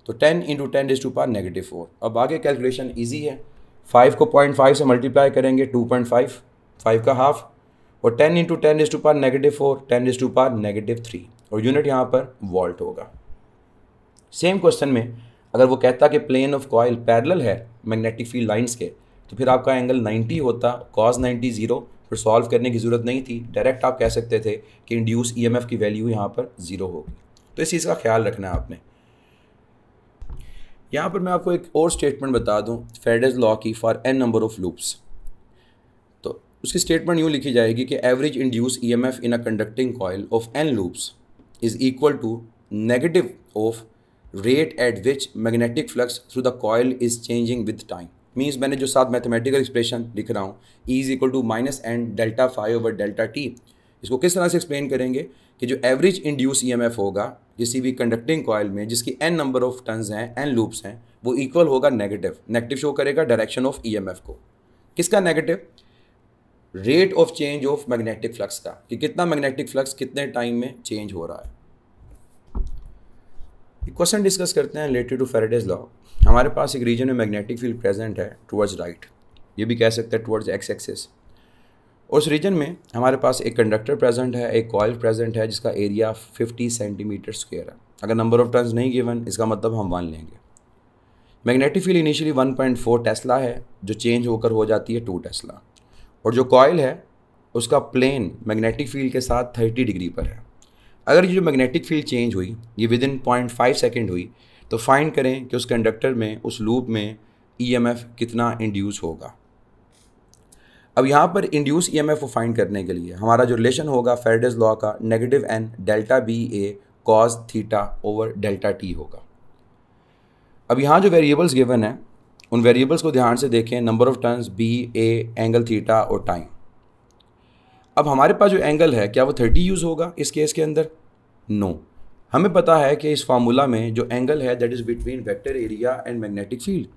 तो ten into ten raise to power negative four अब आगे कैलकुलेशन ईजी है फाइव को पॉइंट फाइव से मल्टीप्लाई करेंगे टू पॉइंट फाइव फाइव का हाफ और ten into ten raise to power negative four ten raise to power negative three और unit यहाँ पर वॉल्ट होगा सेम क्वेश्चन में अगर वो कहता कि प्लेन ऑफ कॉयल पैरल है मैग्नेटिक फील्ड लाइंस के तो फिर आपका एंगल 90 होता कॉज 90 ज़ीरो फिर सॉल्व करने की ज़रूरत नहीं थी डायरेक्ट आप कह सकते थे कि इंड्यूस ई e की वैल्यू यहाँ पर ज़ीरो होगी तो इस चीज़ का ख्याल रखना है आपने यहाँ पर मैं आपको एक और स्टेटमेंट बता दूँ फेडरज लॉ की for N number of loops तो उसकी स्टेटमेंट यूँ लिखी जाएगी कि average induce E in a conducting coil of N loops is equal to negative of rate at which magnetic flux through the coil is changing with time means मैंने जो साथ mathematical expression लिख रहा हूँ E is equal to minus and delta five over delta T इसको किस तरह से एक्सप्लेन करेंगे कि जो एवरेज इंड्यूस ई होगा किसी भी कंडक्टिंग कॉयल में जिसकी एन नंबर ऑफ टर्न्स हैं एन लूप्स हैं वो इक्वल होगा नेगेटिव नेगेटिव शो करेगा डायरेक्शन ऑफ ई को किसका negative rate of change of magnetic flux का कि कितना मैग्नेटिक फ्लक्स कितने टाइम में चेंज हो रहा है एक क्वेश्चन डिस्कस करते हैं रिलेटेड टू फेरेडेज लॉ हमारे पास एक रीजन में मैग्नेटिक फील्ड प्रेजेंट है टुवर्ड्स राइट ये भी कह सकते हैं टुवर्ड्स एक्स एक्सेस उस रीजन में हमारे पास एक कंडक्टर प्रेजेंट है एक कॉयल प्रेजेंट है जिसका एरिया 50 सेंटीमीटर स्क्वेयर है अगर नंबर ऑफ टर्न्स नहीं गिवन इसका मतलब हम वन लेंगे मैग्नेटिक फील्ड इनिशियली 1.4 टेस्ला है जो चेंज होकर हो जाती है 2 टेस्ला और जो कॉयल है उसका प्लेन मैग्नेटिक फील्ड के साथ 30 डिग्री पर है अगर ये जो मैग्नेटिक फील्ड चेंज हुई ये within point five second हुई तो फाइंड करें कि उस कंडक्टर में उस लूप में एफ e कितना इंड्यूस होगा अब यहाँ पर इंड्यूस ईएमएफ e को फाइंड करने के लिए हमारा जो रिलेशन होगा फेरडेज लॉ का negative N delta B A cos theta over delta T होगा अब यहाँ जो वेरिएबल्स गिवन है उन वेरिएबल्स को ध्यान से देखें number of turns B A angle theta और टाइम अब हमारे पास जो एंगल है क्या वो थर्टी यूज़ होगा इस केस के अंदर नो हमें पता है कि इस फार्मूला में जो एंगल है that is between vector area and magnetic field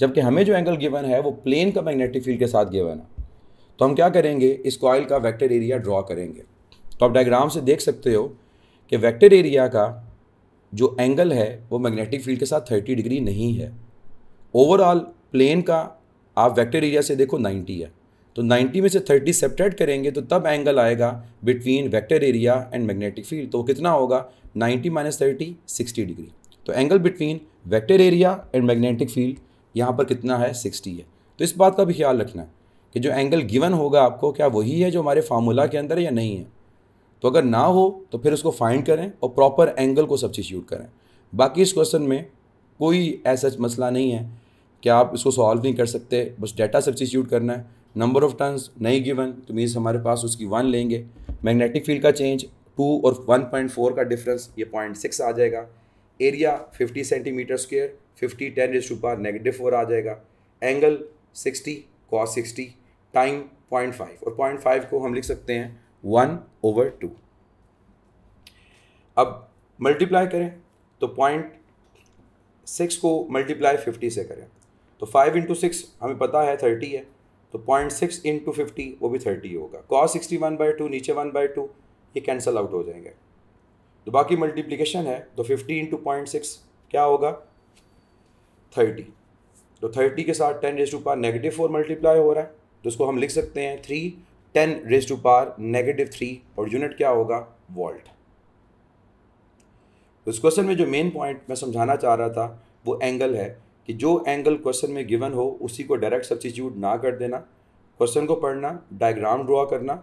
जबकि हमें जो एंगल गिवन है वो प्लेन का मैग्नेटिक फील्ड के साथ गिवन है तो हम क्या करेंगे इस कॉयल का वेक्टर एरिया ड्रॉ करेंगे तो आप डायग्राम से देख सकते हो कि वेक्टर एरिया का जो एंगल है वो मैग्नेटिक फील्ड के साथ 30 डिग्री नहीं है ओवरऑल प्लेन का आप वेक्टर एरिया से देखो 90 है तो 90 में से 30 सेपरेट करेंगे तो तब एंगल आएगा between vector area and magnetic field तो कितना होगा 90 माइनस थर्टी सिक्सटी डिग्री तो angle between vector area and magnetic field यहाँ पर कितना है 60 है तो इस बात का भी ख्याल रखना है कि जो एंगल गिवन होगा आपको क्या वही है जो हमारे फार्मूला के अंदर है या नहीं है तो अगर ना हो तो फिर उसको फाइंड करें और प्रॉपर एंगल को सब्सिट्यूट करें बाकी इस क्वेश्चन में कोई ऐसा मसला नहीं है कि आप इसको सॉल्व नहीं कर सकते बस डाटा सब्सिट्यूट करना है नंबर ऑफ टर्न्स नहीं गिवन तो मीन्स हमारे पास उसकी वन लेंगे मैग्नेटिक फील्ड का चेंज टू और वन पॉइंट फोर का डिफरेंस ये पॉइंट सिक्स आ जाएगा area fifty centimetre square fifty ten is to power negative four आ जाएगा angle sixty cos sixty time point five और पॉइंट फाइव को हम लिख सकते हैं वन ओवर टू अब मल्टीप्लाई करें तो पॉइंट सिक्स को मल्टीप्लाई फिफ्टी से करें तो फाइव इंटू सिक्स हमें पता है थर्टी है तो पॉइंट सिक्स इंटू फिफ्टी वो भी थर्टी होगा cos sixty one by two नीचे वन बाई टू ये कैंसल आउट हो जाएंगे तो बाकी मल्टीप्लीकेशन है तो फिफ्टी इंटू पॉइंट सिक्स क्या होगा थर्टी तो थर्टी के साथ ten raise to power negative four multiply हो रहा है तो उसको हम लिख सकते हैं three ten raise to power negative three और यूनिट क्या होगा वॉल्ट तो इस क्वेश्चन में जो मेन पॉइंट मैं समझाना चाह रहा था वो एंगल है कि जो एंगल क्वेश्चन में गिवन हो उसी को डायरेक्ट सब्सिट्यूट ना कर देना क्वेश्चन को पढ़ना डायग्राम ड्रॉ करना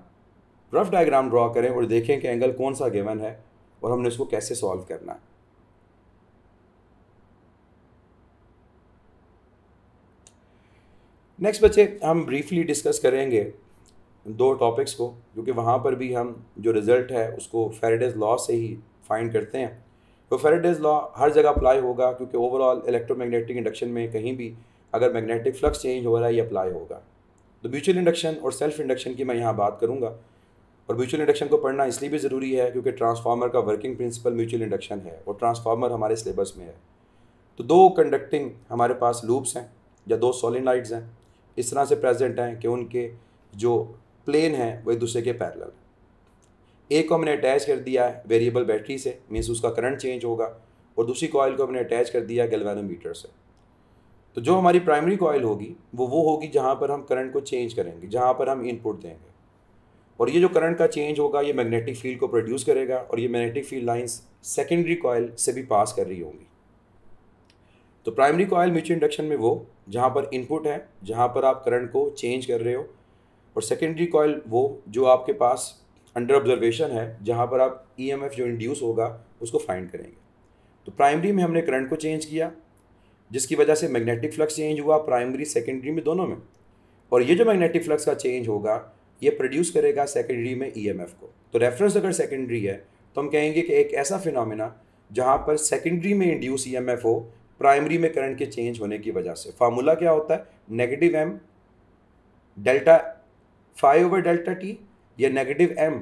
रफ डायग्राम ड्रॉ करें और देखें कि एंगल कौन सा गिवन है और हमने उसको कैसे सॉल्व करना है नेक्स्ट बच्चे हम ब्रीफली डिस्कस करेंगे दो टॉपिक्स को क्योंकि वहाँ पर भी हम जो रिज़ल्ट है उसको फेरेडेज लॉ से ही फाइंड करते हैं तो फेरेडेज लॉ हर जगह अप्लाई होगा क्योंकि ओवरऑल इलेक्ट्रोमैग्नेटिक इंडक्शन में कहीं भी अगर मैग्नेटिक फ्लक्स चेंज हो रहा है ये अप्लाई होगा तो म्यूचुअल इंडक्शन और सेल्फ इंडक्शन की मैं यहाँ बात करूँगा और म्यूचुअल इंडक्शन को पढ़ना इसलिए भी ज़रूरी है क्योंकि ट्रांसफार्मर का वर्किंग प्रिंसिपल म्यूचुअल इंडक्शन है और ट्रांसफार्मर हमारे सिलेबस में है तो दो कंडक्टिंग हमारे पास लूप्स हैं या दो सोलिनाइड्स हैं इस तरह से प्रेजेंट हैं कि उनके जो प्लेन हैं वो एक दूसरे के पैरेलल एक को हमने अटैच कर दिया है वेरिएबल बैटरी से मीन्स उसका करंट चेंज होगा और दूसरी कॉयल को हमने अटैच कर दिया गैल्वानोमीटर से तो जो हमारी प्राइमरी कॉयल होगी वो वो होगी जहाँ पर हम करंट को चेंज करेंगे जहाँ पर हम इनपुट देंगे और ये जो करंट का चेंज होगा ये मैग्नेटिक फील्ड को प्रोड्यूस करेगा और ये magnetic field lines secondary coil से भी पास कर रही होंगी तो प्राइमरी कॉयल म्यूचुअल इंडक्शन में वो जहाँ पर इनपुट है जहाँ पर आप करंट को चेंज कर रहे हो और सेकेंडरी कॉयल वो जो आपके पास अंडर ऑब्जर्वेशन है जहाँ पर आप ई e जो इंड्यूस होगा उसको फाइंड करेंगे तो प्राइमरी में हमने करंट को चेंज किया जिसकी वजह से मैग्नेटिक फ्लक्स चेंज हुआ प्राइमरी सेकेंडरी में दोनों में और ये जो मैग्नेटिक फ्लक्स का चेंज होगा ये प्रोड्यूस करेगा सेकेंडरी में ईएमएफ e को तो रेफरेंस अगर सेकेंडरी है तो हम कहेंगे कि एक ऐसा फिनोमेना जहाँ पर सेकेंडरी में इंड्यूस ईएमएफ e हो प्राइमरी में करंट के चेंज होने की वजह से फार्मूला क्या होता है negative M delta five over delta T या negative M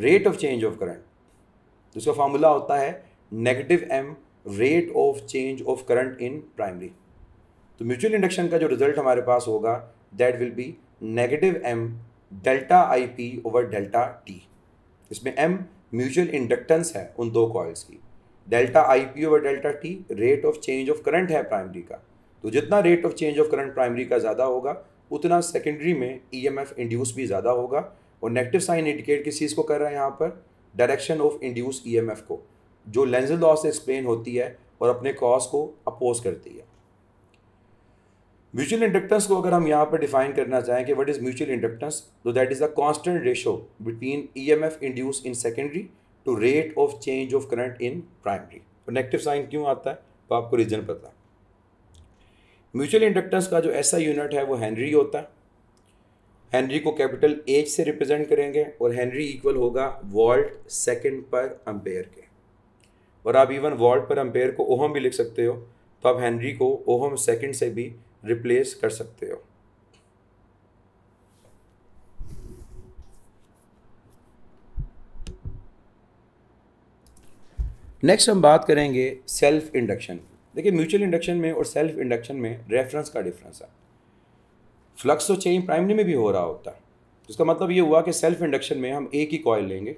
rate of change of current जिसका फार्मूला होता है negative M rate of change of current in primary तो म्यूचुअल इंडक्शन का जो रिजल्ट हमारे पास होगा that will be negative M delta I P over delta T इसमें एम म्यूचुअल इंडक्टेंस है उन दो कॉइल्स की delta I P over delta T rate of change of current है प्राइमरी का तो जितना rate of change of current primary का ज़्यादा होगा उतना सेकेंडरी में ई एम एफ इंड्यूस भी ज़्यादा होगा और नेगेटिव साइन इंडिकेट किस चीज़ को कर रहा है यहाँ पर डायरेक्शन ऑफ इंड्यूस ई को जो लेंजल लॉ से एक्सप्लेन होती है और अपने कॉज को अपोज करती है म्यूचुअल इंडक्टेंस को अगर हम यहाँ पर डिफाइन करना चाहें कि व्हाट इज़ म्यूचुअल इंडक्टेंस तो that is the constant ratio between EMF induce in secondary to rate of change of current in primary और नेगेटिव साइन क्यों आता है तो आपको रीजन पता है म्यूचुअल इंडक्टेंस का जो ऐसा यूनिट है वो हैंनरी होता है हेनरी को कैपिटल एच से रिप्रेजेंट करेंगे और हेनरी इक्वल होगा वॉल्ट सेकंड पर अम्पेयर के और आप इवन वॉल्ट पर अम्पेयर को ओहम भी लिख सकते हो तो आप हेनरी को ओहम सेकंड से भी रिप्लेस कर सकते हो नेक्स्ट हम बात करेंगे सेल्फ इंडक्शन देखिए म्यूचुअल इंडक्शन में और सेल्फ इंडक्शन में रेफरेंस का डिफरेंस है फ्लक्स तो चेन प्राइमरी में भी हो रहा होता है इसका मतलब ये हुआ कि सेल्फ इंडक्शन में हम एक ही कॉयल लेंगे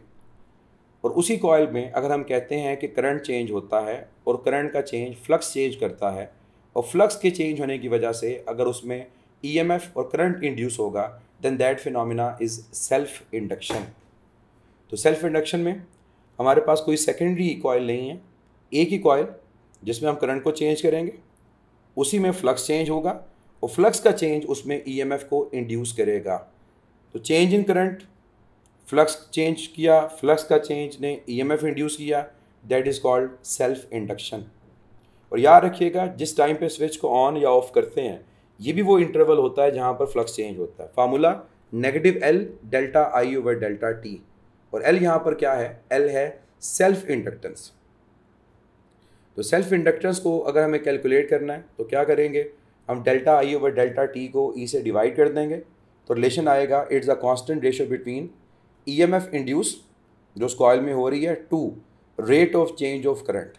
और उसी कॉयल में अगर हम कहते हैं कि करंट चेंज होता है और करंट का चेंज फ्लक्स चेंज करता है और फ्लक्स के चेंज होने की वजह से अगर उसमें ईएमएफ e और करंट इंड्यूस होगा then that phenomena is self induction तो सेल्फ इंडक्शन में हमारे पास कोई सेकेंडरी कॉयल नहीं है एक ही कॉयल जिसमें हम करंट को चेंज करेंगे उसी में फ्लक्स चेंज होगा और फ्लक्स का चेंज उसमें ईएमएफ e को इंड्यूस करेगा तो change in current flux change किया फ्लक्स का चेंज ने ईएमएफ e इंड्यूस किया that is called self induction और याद रखिएगा जिस टाइम पे स्विच को ऑन या ऑफ करते हैं ये भी वो इंटरवल होता है जहाँ पर फ्लक्स चेंज होता है formula negative L delta I over delta T और एल यहाँ पर क्या है एल है सेल्फ इंडक्टेंस तो सेल्फ इंडक्टेंस को अगर हमें कैलकुलेट करना है तो क्या करेंगे हम delta I over delta T को ई e से डिवाइड कर देंगे तो रिलेशन आएगा it's a constant ratio between E M F induce जो उस कॉयल में हो रही है to rate of change of current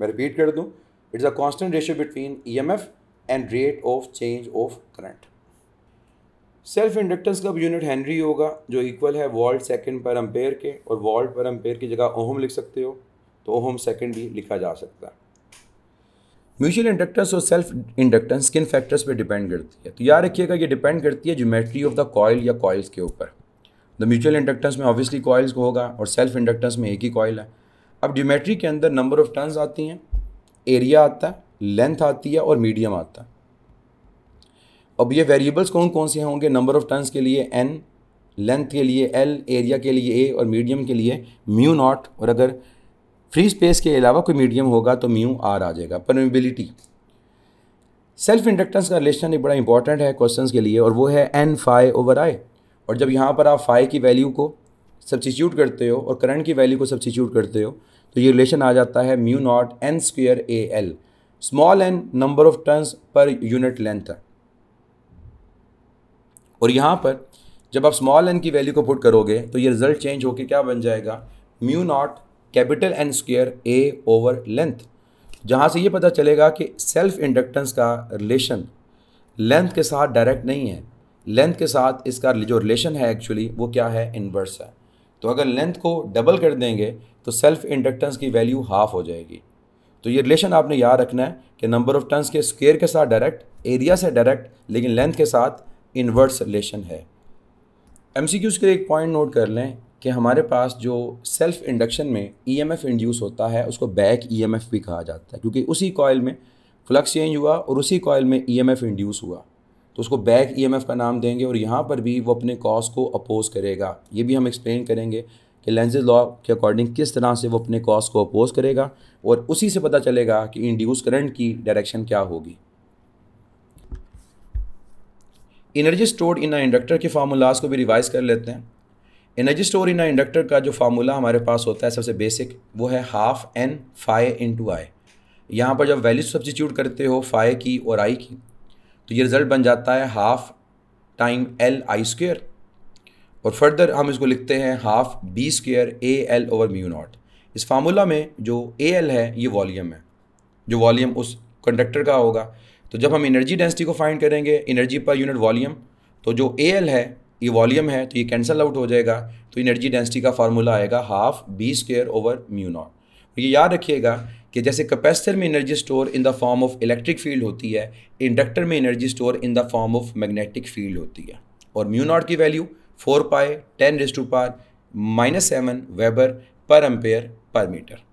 मैं रिपीट कर दूँ it's a constant ratio between E M F and rate of change of current self inductance का यूनिट हेनरी होगा जो इक्वल है वॉल्ट सेकंड पर अम्पेयर के और वॉल्ट पर अम्पेयर की जगह ओहम लिख सकते हो तो ओहम सेकंड भी लिखा जा सकता है म्यूचुअल इंडक्टेंस और सेल्फ इंडक्टेंस किन फैक्टर्स पे डिपेंड करती है तो याद रखिएगा ये डिपेंड करती है ज्योमेट्री ऑफ द कॉयल या कॉयल्स के ऊपर द म्यूचुअल इंडक्टेंस में ऑब्वियसली कॉयल्स को होगा और सेल्फ इंडक्टेंस में एक ही कॉयल है अब ज्योमेट्री के अंदर नंबर ऑफ टर्न्स आती हैं एरिया आता है लेंथ आती है और मीडियम आता है अब ये वेरिएबल्स कौन कौन से होंगे नंबर ऑफ टर्न्स के लिए एन लेंथ के लिए एल एरिया के लिए ए और मीडियम के लिए म्यू नॉट और अगर फ्री स्पेस के अलावा कोई मीडियम होगा तो म्यू आर आ जाएगा परमेबिलिटी सेल्फ इंडक्टेंस का रिलेशन एक बड़ा इंपॉर्टेंट है क्वेश्चन के लिए और वो है एन फाई ओवर आई और जब यहाँ पर आप फाई की वैल्यू को सब्सिट्यूट करते हो और करंट की वैल्यू को सब्सिट्यूट करते हो तो ये रिलेशन आ जाता है mu naught N square A L small N number of turns per unit length और यहाँ पर जब आप स्मॉल एन की वैल्यू को पुट करोगे तो ये रिजल्ट चेंज होकर क्या बन जाएगा mu naught capital N square A over length जहाँ से ये पता चलेगा कि सेल्फ इंडक्टेंस का रिलेशन लेंथ के साथ डायरेक्ट नहीं है लेंथ के साथ इसका जो रिलेशन है एक्चुअली वो क्या है इन्वर्स है तो अगर लेंथ को डबल कर देंगे तो सेल्फ इंडक्टेंस की वैल्यू हाफ हो जाएगी तो ये रिलेशन आपने याद रखना है कि नंबर ऑफ टर्न्स के स्क्वेयर के साथ डायरेक्ट एरिया से डायरेक्ट लेकिन लेंथ के साथ इन्वर्स रिलेशन है एम के लिए एक पॉइंट नोट कर लें कि हमारे पास जो सेल्फ इंडक्शन में ई एम एफ इंड्यूस होता है उसको बैक ई एम एफ भी कहा जाता है क्योंकि उसी कॉयल में फ्लक्स चेंज हुआ और उसी कॉयल में ई एम एफ इंड्यूस हुआ तो उसको बैक ई एम एफ का नाम देंगे और यहाँ पर भी वो अपने कॉज को अपोज करेगा ये भी हम एक्सप्लेन करेंगे कि लेंजेज लॉ के अकॉर्डिंग किस तरह से वो अपने कॉज को अपोज करेगा और उसी से पता चलेगा कि इंड्यूस करंट की डायरेक्शन क्या होगी एनर्जी स्टोर्ड इन इंडक्टर के फार्मूलाज को भी रिवाइज कर लेते हैं एनर्जी स्टोर इन इंडक्टर का जो फार्मूला हमारे पास होता है सबसे बेसिक वो है half N phi into I यहाँ पर जब वैल्यू सब्सटीट्यूट करते हो फाई की और आई की तो ये रिज़ल्ट बन जाता है half time L I square और फर्दर हम इसको लिखते हैं half B square A L over mu naught इस फार्मूला में जो ए एल है ये वॉल्यूम है जो वॉल्यूम उस कंडक्टर का होगा तो जब हम एनर्जी डेंसिटी को फाइंड करेंगे एनर्जी पर यूनिट वॉल्यूम तो जो ए एल है ये वॉल्यूम है तो ये कैंसल आउट हो जाएगा तो एनर्जी डेंसिटी का फार्मूला आएगा half B square over mu naught ये याद रखिएगा कि जैसे कैपेसिटर में energy store in the form of electric field होती है इंडक्टर में energy store in the form of magnetic field होती है और म्यू नॉट की वैल्यू four pi ten raise to power minus seven weber per ampere per metre